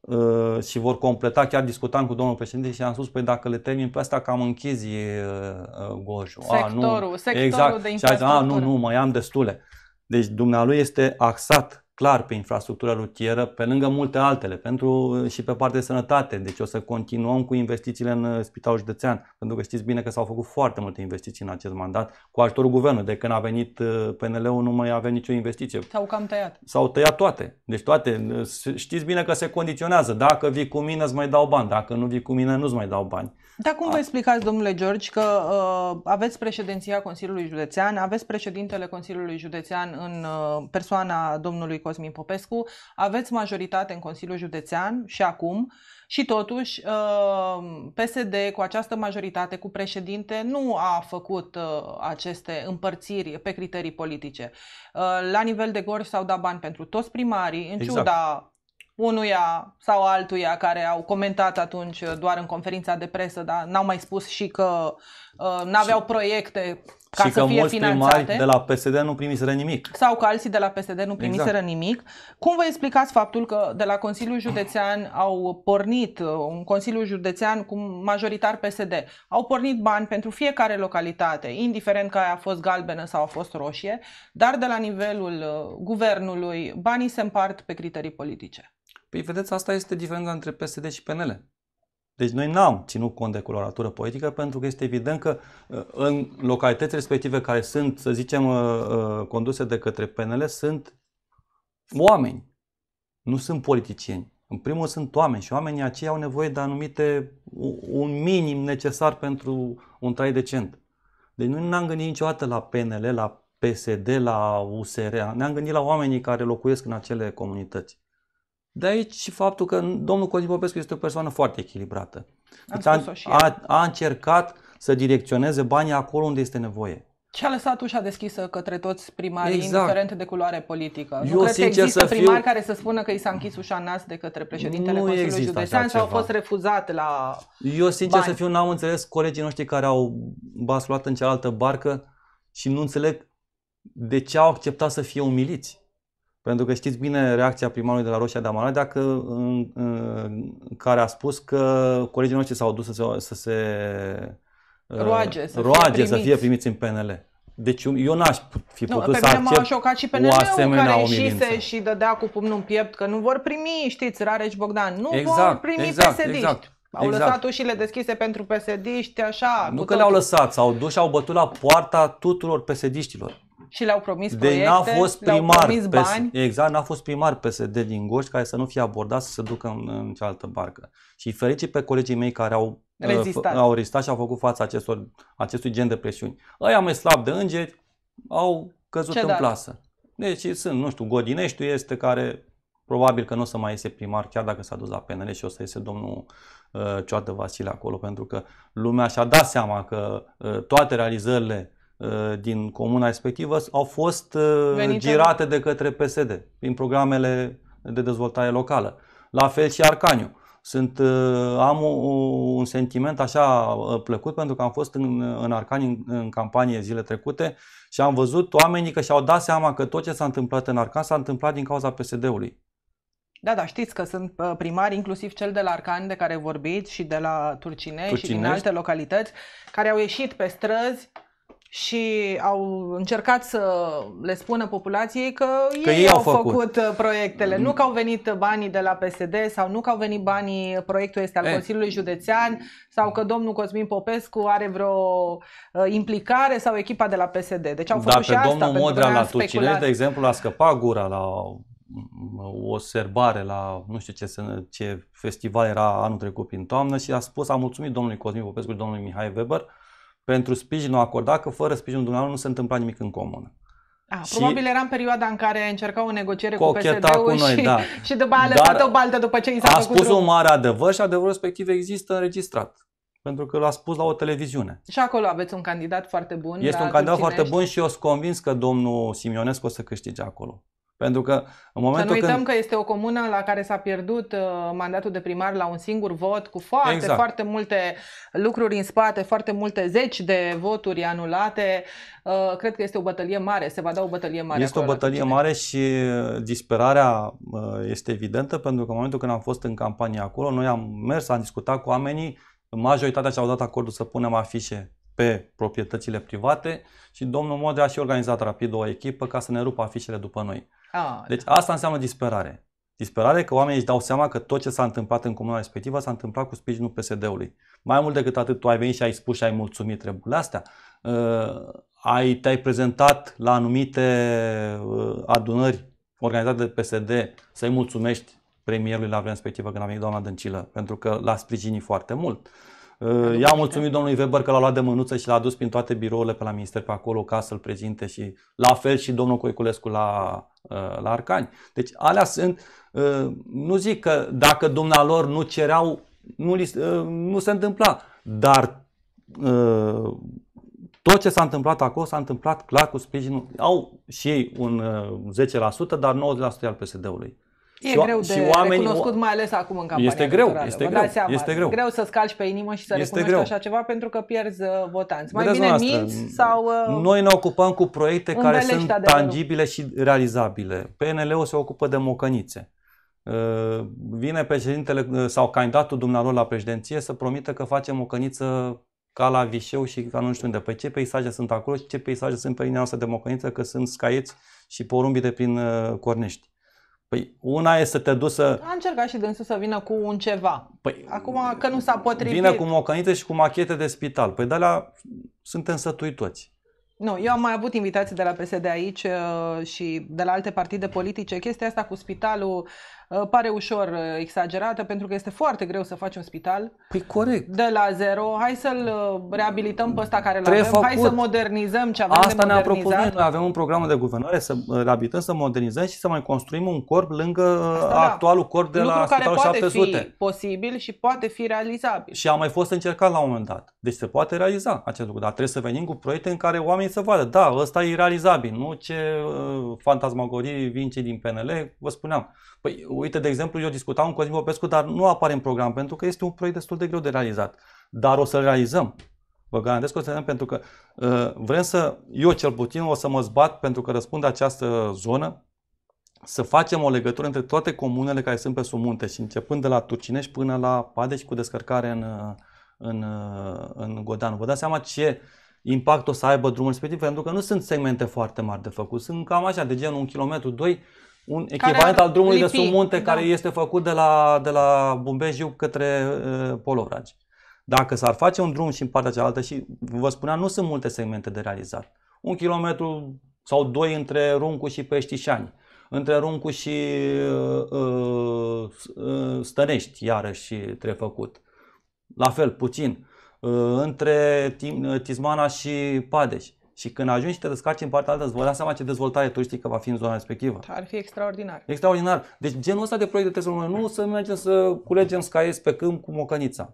uh, și vor completa. Chiar discutam cu domnul președinte și am spus, păi dacă le termin pe asta, cam închizi uh, uh, Gorjul. Sectorul, a, nu. sectorul exact. de infrastructură. Și a zis, a, nu, nu, mai am destule. Deci dumnealui este axat clar pe infrastructura rutieră, pe lângă multe altele, pentru uh, și pe partea de sănătate. Deci o să continuăm cu investițiile în uh, spitalul județean, pentru că știți bine că s-au făcut foarte multe investiții în acest mandat cu ajutorul guvernului. De când a venit uh, PNL-ul nu mai avea nicio investiție. S-au cam tăiat. S-au tăiat toate. Deci toate. Știți bine că se condiționează. Dacă vii cu mine îți mai dau bani, dacă nu vii cu mine nu-ți mai dau bani. Dar cum vă ah. explicați, domnule George, că uh, aveți președinția Consiliului Județean, aveți președintele Consiliului Județean în uh, persoana domnului Cosmin Popescu, aveți majoritate în Consiliul Județean și acum și totuși uh, PSD cu această majoritate, cu președinte, nu a făcut uh, aceste împărțiri pe criterii politice. Uh, la nivel de gorj s-au dat bani pentru toți primarii, în exact. ciuda unuia sau altuia care au comentat atunci uh, doar în conferința de presă, dar n-au mai spus și că uh, n-aveau proiecte ca și să că fie mulți finanțate. primari de la PSD nu primiseră nimic. Sau că alții de la PSD nu exact. primiseră exact. nimic. Cum vă explicați faptul că de la Consiliul Județean au pornit, uh, un Consiliu Județean cu majoritar PSD, au pornit bani pentru fiecare localitate, indiferent că aia a fost galbenă sau a fost roșie, dar de la nivelul uh, guvernului banii se împart pe criterii politice. Păi vedeți, asta este diferența între PSD și PNL. Deci noi n-am ținut cont de coloratură politică pentru că este evident că uh, în localități respective care sunt, să zicem, uh, uh, conduse de către PNL sunt oameni, nu sunt politicieni. În primul sunt oameni și oamenii aceia au nevoie de anumite, un minim necesar pentru un trai decent. Deci noi n-am gândit niciodată la PNL, la PSD, la USR, ne-am gândit la oamenii care locuiesc în acele comunități. De aici și faptul că domnul Cosmin Popescu este o persoană foarte echilibrată. Deci a, a, a încercat să direcționeze banii acolo unde este nevoie. Și a lăsat ușa deschisă către toți primarii, exact. indiferent de culoare politică. Eu nu cred că există să primari fiu... care să spună că i s-a închis ușa nas de către președintele nu Consiliului Județean și au fost refuzat la Eu sincer bani. să fiu, n-am înțeles colegii noștri care au basculat în cealaltă barcă și nu înțeleg de ce au acceptat să fie umiliți. Pentru că știți bine reacția primarului de la Roșia de Amara, dacă, în, în, care a spus că colegii noștri s-au dus să se, să se uh, roage, să, roage fie primiți. să fie primiți în PNL. Deci eu n-aș fi putut nu, pe să mine accept șocat și PNL-ul o asemenea care ieșise și dădea cu pumnul în piept că nu vor primi, știți, Rareș Bogdan, nu exact, vor primi exact, psd exact. Au exact. lăsat ușile deschise pentru psd așa. Nu că le-au lăsat, s-au dus și au bătut la poarta tuturor psd -știlor și le-au promis de deci proiecte, n-a fost primar, promis bani. PS, exact, n-a fost primar PSD din Gorj care să nu fie abordat să se ducă în, în cealaltă barcă. Și fericit pe colegii mei care au uh, rezistat, au rezistat și au făcut fața acestor, acestui gen de presiuni. Ăia mai slab de îngeri au căzut Ce în dar? plasă. Deci sunt, nu știu, Godineștiu este care probabil că nu o să mai iese primar, chiar dacă s-a dus la PNL și o să iese domnul uh, Cioată Vasile acolo, pentru că lumea și-a dat seama că uh, toate realizările Uh, din comuna respectivă au fost uh, Venite. girate de către PSD prin programele de dezvoltare locală. La fel și Arcaniu. Sunt, uh, am un sentiment așa plăcut pentru că am fost în, în Arcaniu în, în campanie zile trecute și am văzut oamenii că și-au dat seama că tot ce s-a întâmplat în Arcan s-a întâmplat din cauza PSD-ului. Da, da, știți că sunt primari, inclusiv cel de la Arcan de care vorbiți și de la Turcine Turcinești. și din alte localități, care au ieșit pe străzi și au încercat să le spună populației că, că ei, ei au făcut, făcut uh, proiectele, nu mm. că au venit banii de la PSD sau nu că au venit banii, proiectul este al e. Eh. Consiliului Județean sau că domnul Cosmin Popescu are vreo uh, implicare sau echipa de la PSD. Deci au făcut Dacă și asta, domnul Modrea la Tucile, de exemplu, a scăpat gura la mm, o serbare la nu știu ce, ce festival era anul trecut prin toamnă și a spus, a mulțumit domnului Cosmin Popescu și domnului Mihai Weber pentru sprijinul acordat, că fără sprijinul dumneavoastră nu se întâmpla nimic în comună. A, și probabil era în perioada în care încercau o negociere cu PSD-ul cu noi, și, da. [LAUGHS] și după aia lăsat o baltă după ce i s-a A spus drum. un mare adevăr și adevărul respectiv există înregistrat. Pentru că l-a spus la o televiziune. Și acolo aveți un candidat foarte bun. Este un candidat foarte bun și eu sunt convins că domnul Simionescu o să câștige acolo. Pentru că în momentul Să nu uităm când... că este o comună la care s-a pierdut uh, mandatul de primar la un singur vot, cu foarte, exact. foarte multe lucruri în spate, foarte multe zeci de voturi anulate. Uh, cred că este o bătălie mare, se va da o bătălie mare. Este o bătălie mare și disperarea uh, este evidentă, pentru că în momentul când am fost în campanie acolo, noi am mers, am discutat cu oamenii, majoritatea și-au dat acordul să punem afișe pe proprietățile private și domnul Modrea a și organizat rapid o echipă ca să ne rupă afișele după noi deci asta înseamnă disperare. Disperare că oamenii își dau seama că tot ce s-a întâmplat în comuna respectivă s-a întâmplat cu sprijinul PSD-ului. Mai mult decât atât, tu ai venit și ai spus și ai mulțumit treburile astea. Uh, ai, te-ai prezentat la anumite uh, adunări organizate de PSD să-i mulțumești premierului la vremea respectivă când a venit doamna Dăncilă, pentru că l-a sprijinit foarte mult. Uh, I-am mulțumit domnului Weber că l-a luat de mânuță și l-a dus prin toate birourile pe la minister pe acolo ca să-l prezinte și la fel și domnul Coiculescu la, uh, la Arcani. Deci alea sunt, uh, nu zic că dacă dumnealor nu cereau, nu, li, uh, nu se întâmpla, dar tot ce s-a întâmplat acolo s-a întâmplat clar cu sprijinul. Au și ei un 10%, dar 90% al PSD-ului. E și, greu de și oamenii, recunoscut, mai ales acum în campania Este greu, electorală. este greu, seama, este greu. greu să scalci pe inimă și să este recunoști greu. așa ceva pentru că pierzi uh, votanți. Mai Vedeți bine minți sau... Uh, noi ne ocupăm cu proiecte care sunt adevărul. tangibile și realizabile. PNL-ul se ocupă de mocănițe. Uh, vine președintele sau candidatul dumneavoastră la președinție să promită că facem o căniță ca la Vișeu și ca nu știu unde. Păi ce peisaje sunt acolo și ce peisaje sunt pe linia noastră de mocăniță, că sunt scaieți și porumbii de prin Cornești. Păi una este să te duci să... A încercat și dânsul să vină cu un ceva. Păi, Acum că nu s-a potrivit. Vine cu mocănite și cu machete de spital. Păi de alea suntem sătui toți. Nu, eu am mai avut invitații de la PSD aici uh, și de la alte partide politice. Chestia asta cu spitalul Uh, pare ușor uh, exagerată pentru că este foarte greu să faci un spital. Păi corect. De la zero, hai să-l uh, reabilităm pe ăsta care l avem, făcut. hai să modernizăm ce avem Asta ne-a propus noi, noi avem un program de guvernare să reabilităm, să modernizăm și să mai construim un corp lângă Asta, da. actualul da. corp de Lucru la Spitalul care poate 700. fi posibil și poate fi realizabil. Și a mai fost încercat la un moment dat. Deci se poate realiza acest lucru, dar trebuie să venim cu proiecte în care oamenii să vadă, da, ăsta e realizabil, nu ce fantasmagorii vin cei din PNL, vă spuneam. Păi, uite, de exemplu, eu discutam cu Cosmin Popescu, dar nu apare în program, pentru că este un proiect destul de greu de realizat. Dar o să-l realizăm. Vă garantez că o să realizăm, pentru că uh, vrem să, eu cel puțin, o să mă zbat pentru că răspund această zonă, să facem o legătură între toate comunele care sunt pe sub munte și începând de la Turcinești până la Padeci cu descărcare în, uh, în, uh, în Godan. Vă dați seama ce impact o să aibă drumul respectiv, pentru că nu sunt segmente foarte mari de făcut. Sunt cam așa, de genul un kilometru, doi, un echivalent al drumului lipi, de sub munte da. care este făcut de la, de la Bumbejiu către uh, Polovragi. Dacă s-ar face un drum și în partea cealaltă, și vă spuneam, nu sunt multe segmente de realizat. Un kilometru sau doi între Runcu și Peștișani, între Runcu și uh, uh, uh Stănești, iarăși trefăcut. făcut. La fel, puțin. Uh, între uh, Tizmana și Padeși. Și când ajungi și te descarci în partea altă, îți vă da seama ce dezvoltare turistică va fi în zona respectivă. Ar fi extraordinar. Extraordinar. Deci genul ăsta de proiecte trebuie să nu să mergem să culegem scaiezi pe câmp cu mocănița.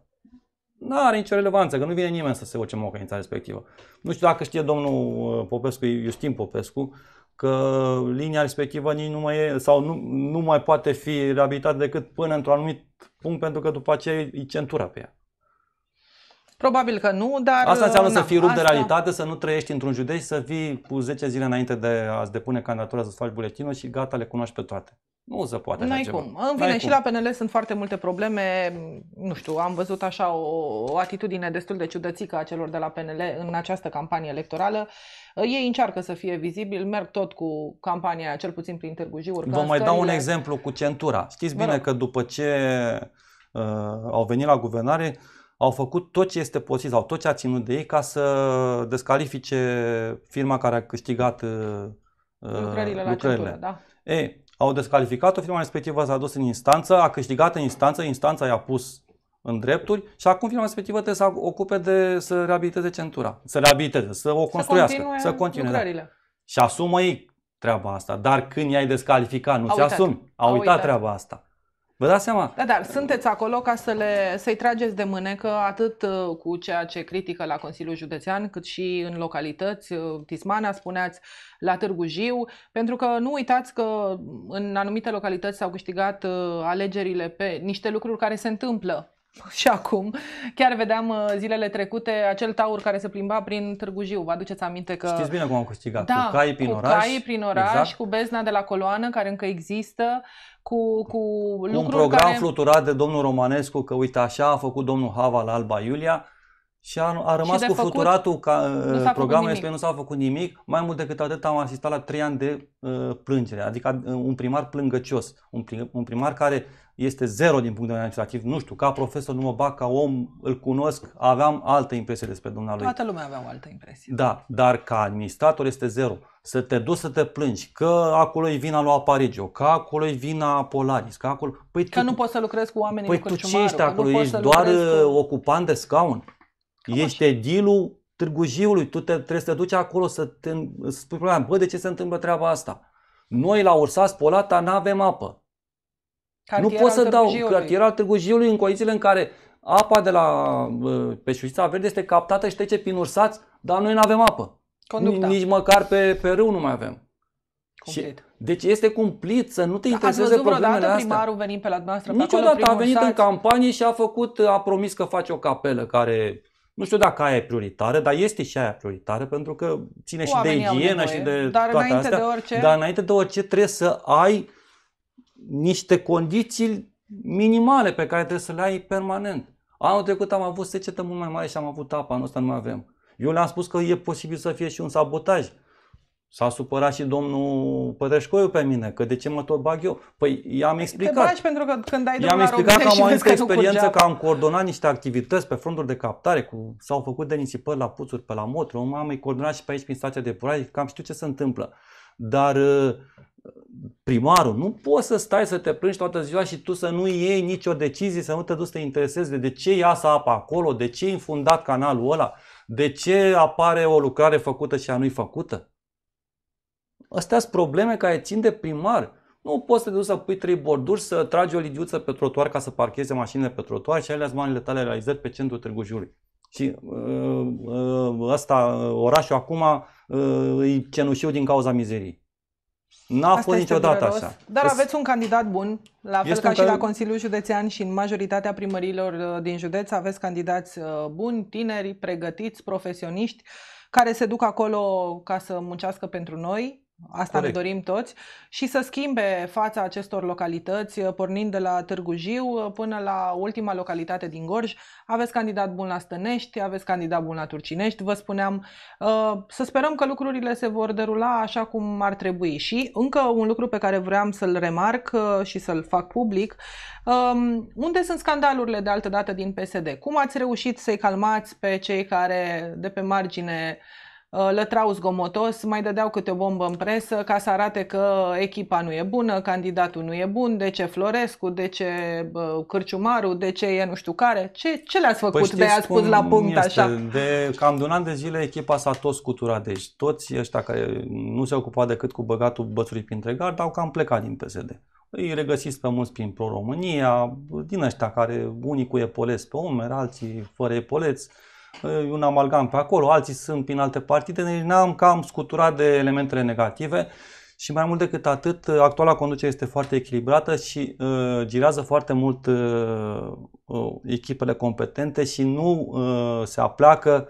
Nu are nicio relevanță, că nu vine nimeni să se urce mocănița respectivă. Nu știu dacă știe domnul uh, Popescu, Iustin Popescu, că linia respectivă nici nu mai e, sau nu, nu mai poate fi reabilitată decât până într-un anumit punct, pentru că după aceea e centura pe ea. Probabil că nu, dar... Asta înseamnă na, să fii rupt asta... de realitate, să nu trăiești într-un județ, să fii cu 10 zile înainte de a-ți depune candidatura, să-ți faci buletinul și gata, le cunoști pe toate. Nu se poate N-ai așa cum. ceva. În fine, și cum. la PNL sunt foarte multe probleme. Nu știu, am văzut așa o, o atitudine destul de ciudățică a celor de la PNL în această campanie electorală. Ei încearcă să fie vizibili, merg tot cu campania, cel puțin prin Târgu Jiu. Vă mai dau un exemplu cu centura. Știți bine că după ce uh, au venit la guvernare, uh, au făcut tot ce este posibil sau tot ce a ținut de ei ca să descalifice firma care a câștigat uh, uh, lucrările. lucrările. Centură, da. Ei, au descalificat-o, firma respectivă s-a dus în instanță, a câștigat în instanță, instanța i-a pus în drepturi și acum firma respectivă trebuie să ocupe de să reabiliteze centura, să reabiliteze, să o construiască, să continue, să continue Da. Și asumă ei treaba asta, dar când i-ai descalificat, nu ți-asumi, au, uitat. au uitat, uitat treaba asta. Vă dați seama? Da, dar sunteți acolo ca să le, să-i trageți de mânecă atât uh, cu ceea ce critică la Consiliul Județean, cât și în localități, uh, Tismana spuneați, la Târgu Jiu, pentru că nu uitați că în anumite localități s-au câștigat uh, alegerile pe niște lucruri care se întâmplă [LAUGHS] și acum. Chiar vedeam zilele trecute acel taur care se plimba prin Târgu Jiu. Vă aduceți aminte că... Știți bine cum am câștigat. Da, cu cai prin cu oraș. Cai prin oraș, exact. cu bezna de la coloană care încă există, cu, cu lucruri Un program care... fluturat de domnul Romanescu că uite așa a făcut domnul Hava la Alba Iulia și a, a rămas și cu făcut, fluturatul ca, uh, programul respectiv, nu s-a făcut nimic. Mai mult decât atât am asistat la trei ani de uh, plângere, adică uh, un primar plângăcios, un, un primar care este zero din punct de vedere administrativ, nu știu, ca profesor nu mă bag, ca om îl cunosc, aveam altă impresie despre dumnealui. Toată lumea avea o altă impresie. Da, dar ca administrator este zero să te duci să te plângi că acolo e vina lui Aparigio, că acolo e vina Polaris, că acolo... Păi că tu, nu poți să lucrezi cu oamenii Păi cu tu ce ești acolo? Ești doar uh, cu... ocupant de scaun. Cam ești edilul Târgu Jiului, tu te, trebuie să te duci acolo să, te, să spui problema, bă, de ce se întâmplă treaba asta? Noi la Ursas Polata nu avem apă. Cartier nu pot să dau cartier al Târgu Jiului în condițiile în care apa de la uh, Peșuița Verde este captată și trece prin Ursaț, dar noi nu avem apă. Conducta. Nici măcar pe, pe râu nu mai avem. Complet. Și, deci este cumplit să nu te intereseze Ați problemele astea. primarul venind pe la dumneavoastră? Niciodată a venit în campanie și a făcut, a promis că face o capelă care nu știu dacă aia e prioritară, dar este și aia prioritară pentru că ține Oamenii și de igienă și de dar toate înainte astea. De orice... Dar înainte de orice trebuie să ai niște condiții minimale pe care trebuie să le ai permanent. Anul trecut am avut secetă mult mai mare și am avut apa anul ăsta nu mai avem. Eu le-am spus că e posibil să fie și un sabotaj. S-a supărat și domnul Pătrășcoiu pe mine, că de ce mă tot bag eu? Păi i-am păi, explicat. Te bagi pentru că când ai I-am explicat că am o experiență, că am coordonat niște activități pe fronturi de captare, cu, s-au făcut de nisipări la puțuri, pe la motru, am coordonat și pe aici prin stația de purare, cam știu ce se întâmplă. Dar uh, primarul, nu poți să stai să te plângi toată ziua și tu să nu iei nicio decizie, să nu te duci să te interesezi de, de ce iasă apa acolo, de ce e infundat canalul ăla. De ce apare o lucrare făcută și a nu-i făcută? Astea sunt probleme care țin de primar. Nu poți să te duci să pui trei borduri, să tragi o lidiuță pe trotuar ca să parcheze mașinile pe trotuar și alea manele tale realizări pe centrul Târgu Jului. Și uh, uh, ăsta, uh, orașul acum, e cenușiu din cauza mizeriei. N-a Asta fost niciodată dureros. așa. Dar este... aveți un candidat bun, la fel ca și care... la Consiliul Județean și în majoritatea primărilor uh, din județ aveți candidați uh, buni, tineri, pregătiți, profesioniști, care se duc acolo ca să muncească pentru noi Asta Corect. ne dorim toți și să schimbe fața acestor localități, pornind de la Târgu Jiu până la ultima localitate din Gorj. Aveți candidat bun la Stănești, aveți candidat bun la Turcinești, vă spuneam. Uh, să sperăm că lucrurile se vor derula așa cum ar trebui. Și încă un lucru pe care vreau să-l remarc uh, și să-l fac public. Um, unde sunt scandalurile de altă dată din PSD? Cum ați reușit să-i calmați pe cei care de pe margine Uh, lătrau zgomotos, mai dădeau câte o bombă în presă ca să arate că echipa nu e bună, candidatul nu e bun, de ce Florescu, de ce uh, Cârciumaru, de ce e nu știu care. Ce, ce le-ați făcut păi de ați pus la punct este? așa? De cam de un an de zile echipa s-a tot scuturat, deci toți ăștia care nu se ocupa decât cu băgatul bățului printre gard au cam plecat din PSD. Îi regăsiți pe mulți prin Pro-România, din ăștia care unii cu epoleți pe umeri, alții fără epoleți e un amalgam pe acolo, alții sunt prin alte partide, deci ne-am cam scuturat de elementele negative și mai mult decât atât, actuala conducere este foarte echilibrată și uh, girează foarte mult uh, echipele competente și nu uh, se apleacă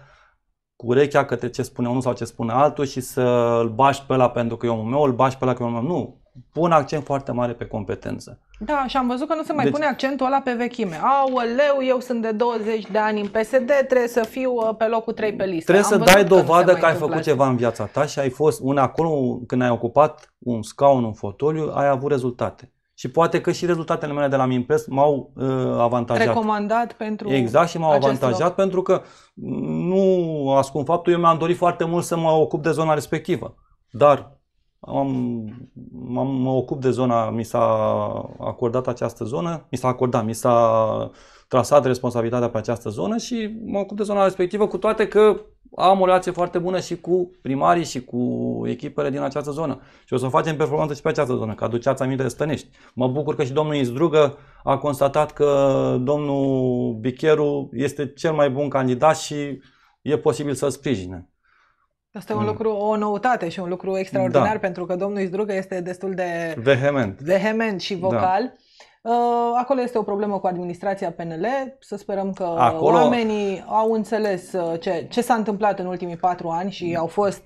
cu urechea către ce spune unul sau ce spune altul și să îl bași pe ăla pentru că e omul meu, îl bași pe ăla că e omul meu. Nu, pun accent foarte mare pe competență. Da, și am văzut că nu se mai deci, pune accentul ăla pe vechime. Aoleu, eu sunt de 20 de ani în PSD, trebuie să fiu uh, pe locul 3 pe listă. Trebuie am să dai dovadă că, că ai făcut ceva în viața ta și ai fost un acolo când ai ocupat un scaun, un fotoliu, ai avut rezultate. Și poate că și rezultatele mele de la Mimpres m-au uh, avantajat. Recomandat pentru Exact și m-au avantajat loc. pentru că nu ascund faptul, eu mi-am dorit foarte mult să mă ocup de zona respectivă. Dar am, am, mă ocup de zona, mi s-a acordat această zonă, mi s-a acordat, mi s-a trasat responsabilitatea pe această zonă și mă ocup de zona respectivă, cu toate că am o relație foarte bună și cu primarii și cu echipele din această zonă. Și o să facem performanță și pe această zonă, că duceați aminte de Stănești. Mă bucur că și domnul Izdrugă a constatat că domnul Bicheru este cel mai bun candidat și e posibil să sprijine. Asta e un mm. lucru, o noutate și un lucru extraordinar da. pentru că domnul Izdrugă este destul de vehement, vehement și da. vocal. Da. Acolo este o problemă cu administrația PNL. Să sperăm că Acolo... oamenii au înțeles uh, ce, ce s-a întâmplat în ultimii patru ani și au fost,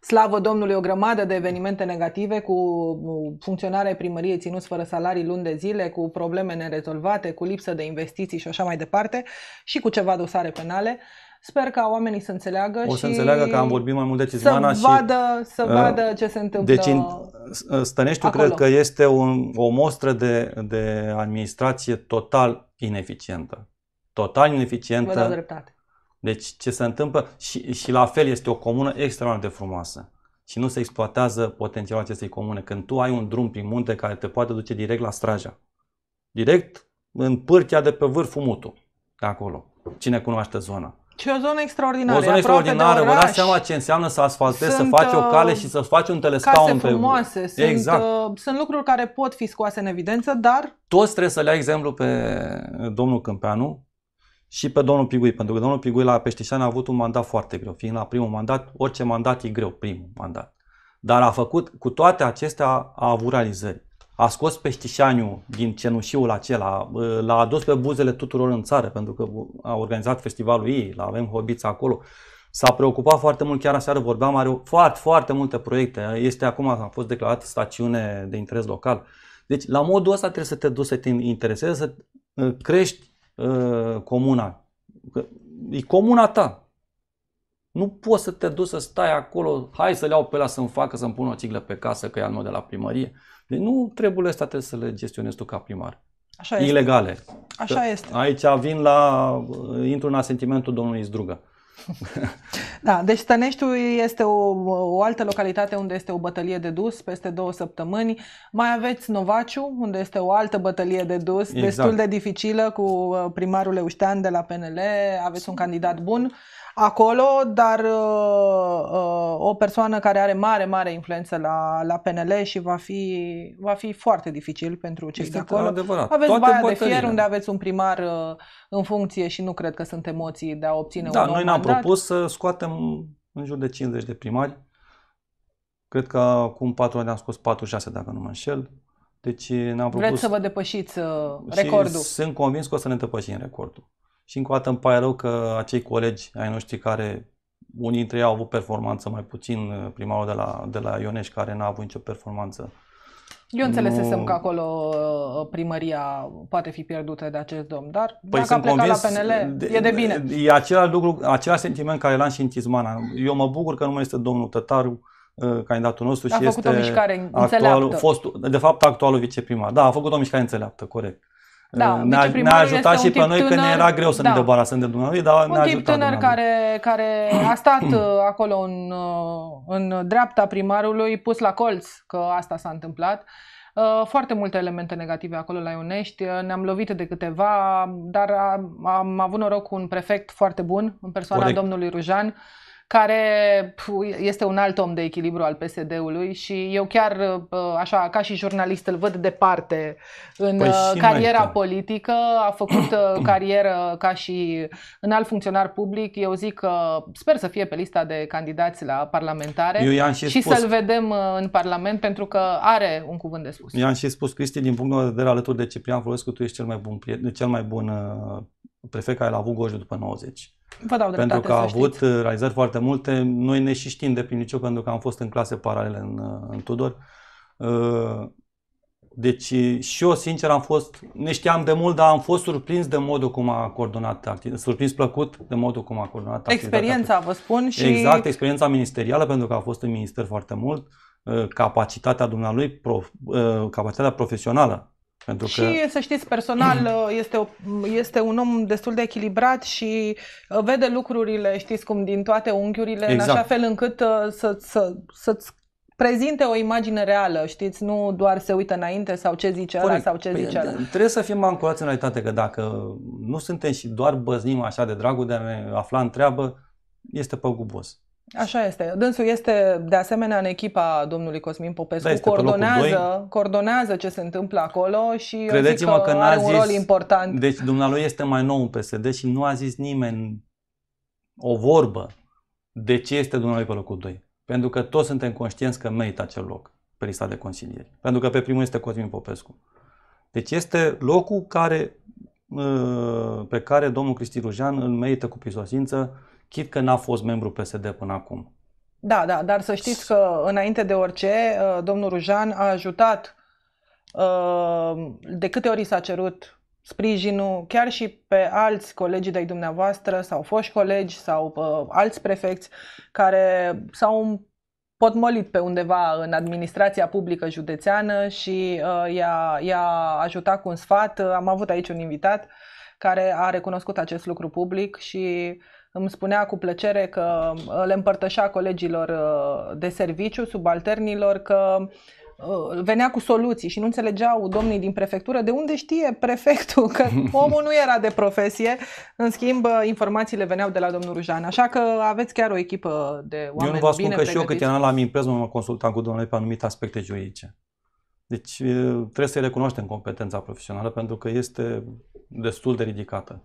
slavă Domnului, o grămadă de evenimente negative cu uh, funcționarea primăriei ținuți fără salarii luni de zile, cu probleme nerezolvate, cu lipsă de investiții și așa mai departe și cu ceva dosare penale. Sper ca oamenii să înțeleagă O să și înțeleagă că am vorbit mai mult de Cizmana să vadă, și... Să uh, vadă ce se întâmplă Deci uh, Stăneștiul acolo. cred că este un, o mostră de, de administrație total ineficientă. Total ineficientă. Vă dau dreptate. Deci ce se întâmplă și, și la fel este o comună extraordinar de frumoasă și nu se exploatează potențialul acestei comune. Când tu ai un drum prin munte care te poate duce direct la Straja, direct în pârtia de pe vârful Mutu, de acolo, cine cunoaște zona. Ce o zonă extraordinară. O zonă extraordinară, vă dați seama ce înseamnă să asfaltezi, sunt, să faci o uh, cale și să faci un telescaun case frumoase, pe... Sunt, exact. Uh, sunt lucruri care pot fi scoase în evidență, dar... Toți trebuie să le exemplu pe domnul Câmpeanu și pe domnul Pigui, pentru că domnul Pigui la Peștișan a avut un mandat foarte greu, fiind la primul mandat, orice mandat e greu, primul mandat. Dar a făcut, cu toate acestea, a avut realizări a scos peștișaniu din cenușiul acela, l-a adus pe buzele tuturor în țară, pentru că a organizat festivalul ei, la avem hobița acolo. S-a preocupat foarte mult, chiar aseară vorbeam, are foarte, foarte multe proiecte. Este acum, a fost declarat stațiune de interes local. Deci, la modul ăsta trebuie să te duci să te interesezi, să uh, crești uh, comuna. E comuna ta. Nu poți să te duci să stai acolo, hai să l iau pe la să-mi facă, să-mi pun o țiglă pe casă, că e al meu de la primărie. Deci nu treburile astea trebuie să le gestionezi tu ca primar. Așa este. Ilegale. Așa este. Aici vin la, uh, intru în asentimentul domnului Zdrugă. [LAUGHS] da, deci Stăneștiu este o, o altă localitate unde este o bătălie de dus peste două săptămâni. Mai aveți Novaciu, unde este o altă bătălie de dus, exact. destul de dificilă cu uh, primarul Euștean de la PNL. Aveți un candidat bun acolo, dar uh, uh, o persoană care are mare, mare influență la, la PNL și va fi, va fi foarte dificil pentru cei este de acolo. Adevărat. Aveți Toate Baia de Fier unde aveți un primar uh, în funcție și nu cred că sunt emoții de a obține da, un noi ne-am propus să scoatem în jur de 50 de primari. Cred că acum 4 ani am scos 46 dacă nu mă înșel. Deci ne-am propus... Vreți să vă depășiți uh, recordul. sunt convins că o să ne depășim recordul. Și încă o dată îmi pare rău că acei colegi ai noștri care, unii dintre ei au avut performanță mai puțin, uh, primarul de la, de la Ionești care n-a avut nicio performanță. Eu înțelesem nu... că acolo uh, primăria poate fi pierdută de acest domn, dar păi dacă a plecat la PNL, de, e de bine. E același lucru, același sentiment care l-am și în Tizmana. Eu mă bucur că nu mai este domnul Tătaru, uh, candidatul nostru a și făcut este o mișcare actualul, fost, de fapt actualul viceprimar. Da, a făcut o mișcare înțeleaptă, corect. Da, ne-a, ne-a ajutat și pe noi tânăr, că ne era greu să da. ne debarasăm de dumnealui, dar ne-a tip ajutat tânăr care, care a [CLEARS THROAT] stat uh, acolo în, uh, în dreapta primarului, pus la colț că asta s-a întâmplat. Uh, foarte multe elemente negative acolo la Ionești, ne-am lovit de câteva, dar am avut noroc cu un prefect foarte bun, în persoana Corect. domnului Rujan, care este un alt om de echilibru al PSD-ului și eu chiar, așa, ca și jurnalist, îl văd departe în păi uh, cariera politică. A făcut uh, [CLEARS THROAT] carieră ca și în alt funcționar public. Eu zic că sper să fie pe lista de candidați la parlamentare eu și, și spus... să-l vedem uh, în Parlament pentru că are un cuvânt de spus. Eu am și spus, Cristi, din punctul meu de vedere, alături de Ciprian Folescu, tu ești cel mai bun, prieten, cel mai bun prefect care l-a avut Gojul după 90. Vă dau pentru că a avut știți. realizări foarte multe. Noi ne și știm de prin liceu pentru că am fost în clase paralele în, în Tudor. Uh, deci și eu, sincer, am fost, ne știam de mult, dar am fost surprins de modul cum a coordonat activitatea, surprins plăcut de modul cum a coordonat Experiența, vă spun și... Exact, experiența ministerială, pentru că a fost în minister foarte mult, uh, capacitatea dumnealui, prof, uh, capacitatea profesională pentru că... Și să știți, personal [CLEARS THROAT] uh, este, o, este un om destul de echilibrat și uh, vede lucrurile, știți cum, din toate unghiurile, exact. în așa exact. fel încât uh, să, să, să-ți prezinte o imagine reală, știți, nu doar se uită înainte sau ce zice ăla sau ce păi, zice ăla. Trebuie să fim ancorați în realitate că dacă nu suntem și doar băznim așa de dragul de a ne afla în treabă, este păgubos. Așa este. Dânsul este de asemenea în echipa domnului Cosmin Popescu, da, coordonează, coordonează ce se întâmplă acolo și Credeți-mă că, că are zis, un rol important. Deci dumnealui este mai nou în PSD și nu a zis nimeni o vorbă de ce este dumnealui pe locul 2. Pentru că toți suntem conștienți că merită acel loc pe lista de consilieri. Pentru că pe primul este Cosmin Popescu. Deci este locul care, uh, pe care domnul Cristi Rujan îl merită cu prisosință chit că n-a fost membru PSD până acum. Da, da, dar să știți că înainte de orice, uh, domnul Rujan a ajutat uh, de câte ori s-a cerut sprijinul chiar și pe alți colegi de-ai dumneavoastră sau foști colegi sau pe uh, alți prefecți care s-au potmolit pe undeva în administrația publică județeană și i-a, i-a ajutat cu un sfat. Am avut aici un invitat care a recunoscut acest lucru public și uh, îmi spunea cu plăcere că uh, le împărtășea colegilor uh, de serviciu, subalternilor, că uh, venea cu soluții și nu înțelegeau domnii din prefectură de unde știe prefectul că [LAUGHS] omul nu era de profesie. În schimb, informațiile veneau de la domnul Rujan. Așa că aveți chiar o echipă de oameni Eu nu vă spun bine că și eu câte an la Mimpres mă consultam cu domnul pe anumite aspecte juridice. Deci trebuie să-i recunoaștem competența profesională pentru că este destul de ridicată.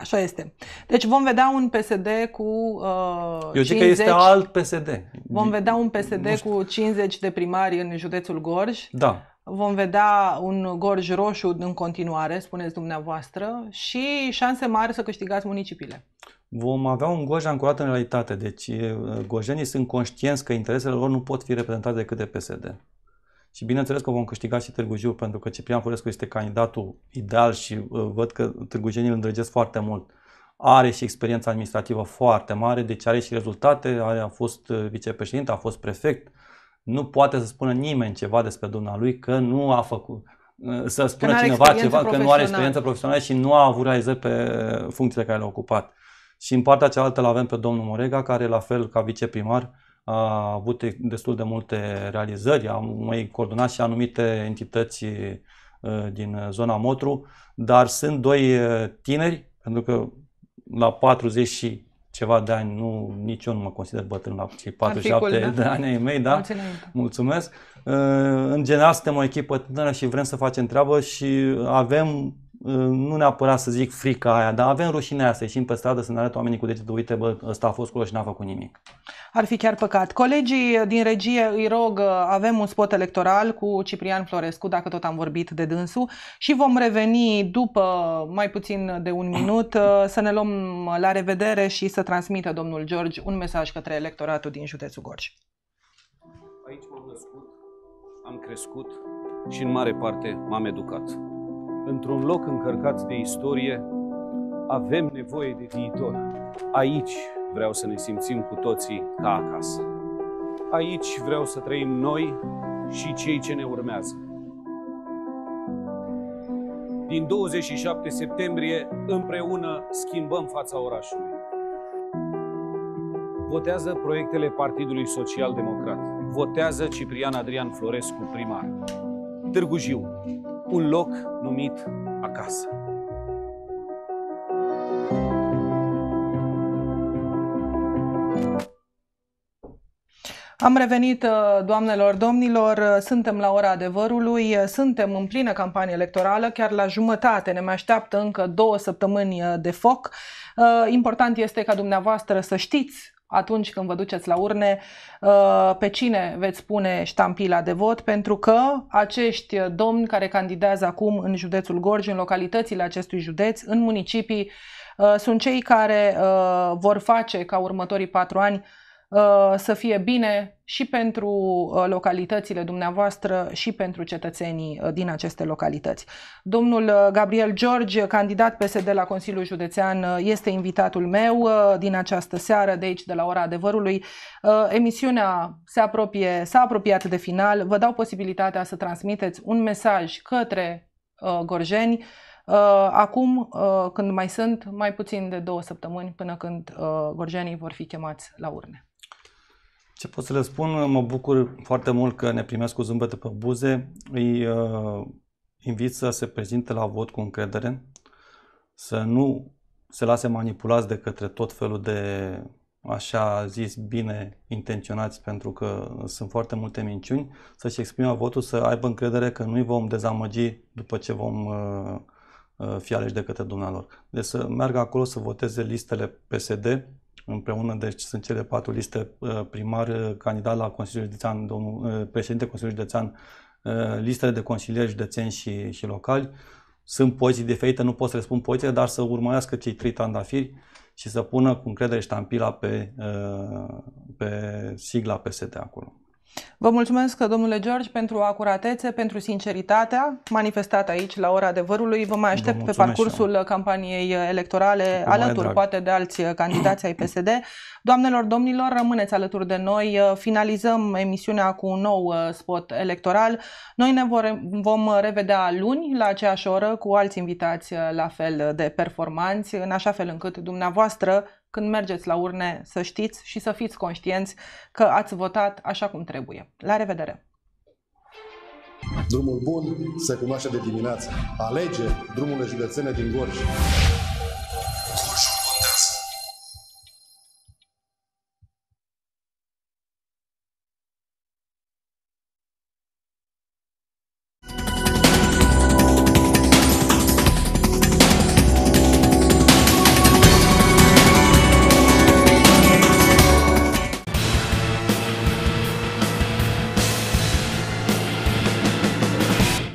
Așa este. Deci vom vedea un PSD cu uh, Eu zic 50, că este alt PSD. Vom vedea un PSD cu 50 de primari în județul Gorj. Da. Vom vedea un Gorj roșu în continuare, spuneți dumneavoastră, și șanse mari să câștigați municipiile. Vom avea un Gorj ancorat în realitate, deci eh, gojenii sunt conștienți că interesele lor nu pot fi reprezentate decât de PSD. Și bineînțeles că vom câștiga și Târgu Jiu, pentru că Ciprian Furescu este candidatul ideal și uh, văd că târgujenii îl îndrăgesc foarte mult. Are și experiența administrativă foarte mare, deci are și rezultate, a fost uh, vicepreședinte, a fost prefect. Nu poate să spună nimeni ceva despre dumnealui că nu a făcut, uh, să spună cineva ceva că nu are experiență profesională și nu a avut realizări pe funcțiile care le-a ocupat. Și în partea cealaltă îl avem pe domnul Morega, care la fel ca viceprimar a avut destul de multe realizări, am mai coordonat și anumite entități din zona Motru, dar sunt doi tineri, pentru că la 40 și ceva de ani, nu, nici eu nu mă consider bătrân la cei 47 cool, da? de ani ai mei, da? Mulțumesc. Mulțumesc. În general suntem o echipă tânără și vrem să facem treabă și avem nu neapărat să zic frica aia, dar avem rușinea aia să ieșim pe stradă să ne arăt oamenii cu degetul, uite bă, ăsta a fost acolo și n-a făcut nimic. Ar fi chiar păcat. Colegii din regie îi rog, avem un spot electoral cu Ciprian Florescu, dacă tot am vorbit de dânsul și vom reveni după mai puțin de un minut [CLEARS THROAT] să ne luăm la revedere și să transmită domnul George un mesaj către electoratul din județul Gorj. Aici m-am născut, am crescut și în mare parte m-am educat într-un loc încărcat de istorie, avem nevoie de viitor. Aici vreau să ne simțim cu toții ca acasă. Aici vreau să trăim noi și cei ce ne urmează. Din 27 septembrie împreună schimbăm fața orașului. Votează proiectele Partidului Social Democrat. Votează Ciprian Adrian Florescu, primar. Târgu Jiu, un loc numit acasă. Am revenit, uh, doamnelor, domnilor, uh, suntem la ora adevărului, uh, suntem în plină campanie electorală, chiar la jumătate ne mai așteaptă încă două săptămâni de foc. Important este ca dumneavoastră să știți atunci când vă duceți la urne uh, pe cine veți pune ștampila de vot, pentru că acești domni care candidează acum în județul Gorj, în localitățile acestui județ, în municipii, uh, sunt cei care uh, vor face ca următorii patru ani Uh, să fie bine și pentru uh, localitățile dumneavoastră și pentru cetățenii uh, din aceste localități. Domnul Gabriel George, candidat PSD la Consiliul Județean, este invitatul meu din această seară, de aici, de la ora adevărului. Emisiunea se apropie, s-a apropiat de final. Vă dau posibilitatea să transmiteți un mesaj către gorjeni, Acum, când mai sunt mai puțin de două săptămâni până când gorjenii vor fi chemați la urne. Ce pot să le spun? Mă bucur foarte mult că ne primesc cu zâmbete pe buze. Îi uh, invit să se prezinte la vot cu încredere, să nu se lase manipulați de către tot felul de așa zis bine intenționați pentru că sunt foarte multe minciuni, să-și exprime votul, să aibă încredere că nu i vom dezamăgi după ce vom uh, uh, fi aleși de către dumnealor. Deci să meargă acolo să voteze listele PSD, împreună, deci sunt cele patru liste, uh, primar, uh, candidat la Consiliul Județean, domnul, uh, președinte Consiliului Județean, listele de consilieri județeni și, și locali. Sunt poziții diferite, nu pot să răspund pozițiile, dar să urmărească cei trei trandafiri și să pună cu încredere ștampila pe, pe sigla PSD acolo. Vă mulțumesc, domnule George, pentru acuratețe, pentru sinceritatea manifestată aici la ora adevărului. Vă mai aștept Vă pe parcursul eu. campaniei electorale, Cu alături drag. poate de alți candidați ai PSD. Doamnelor, domnilor, rămâneți alături de noi. Finalizăm emisiunea cu un nou uh, spot electoral. Noi ne vom revedea luni la aceeași oră cu alți invitați uh, la fel de performanți, în așa fel încât dumneavoastră când mergeți la urne să știți și să fiți conștienți că ați votat așa cum trebuie. La revedere! Drumul bun se cunoaște de dimineață. Alege drumurile județene din Gorj.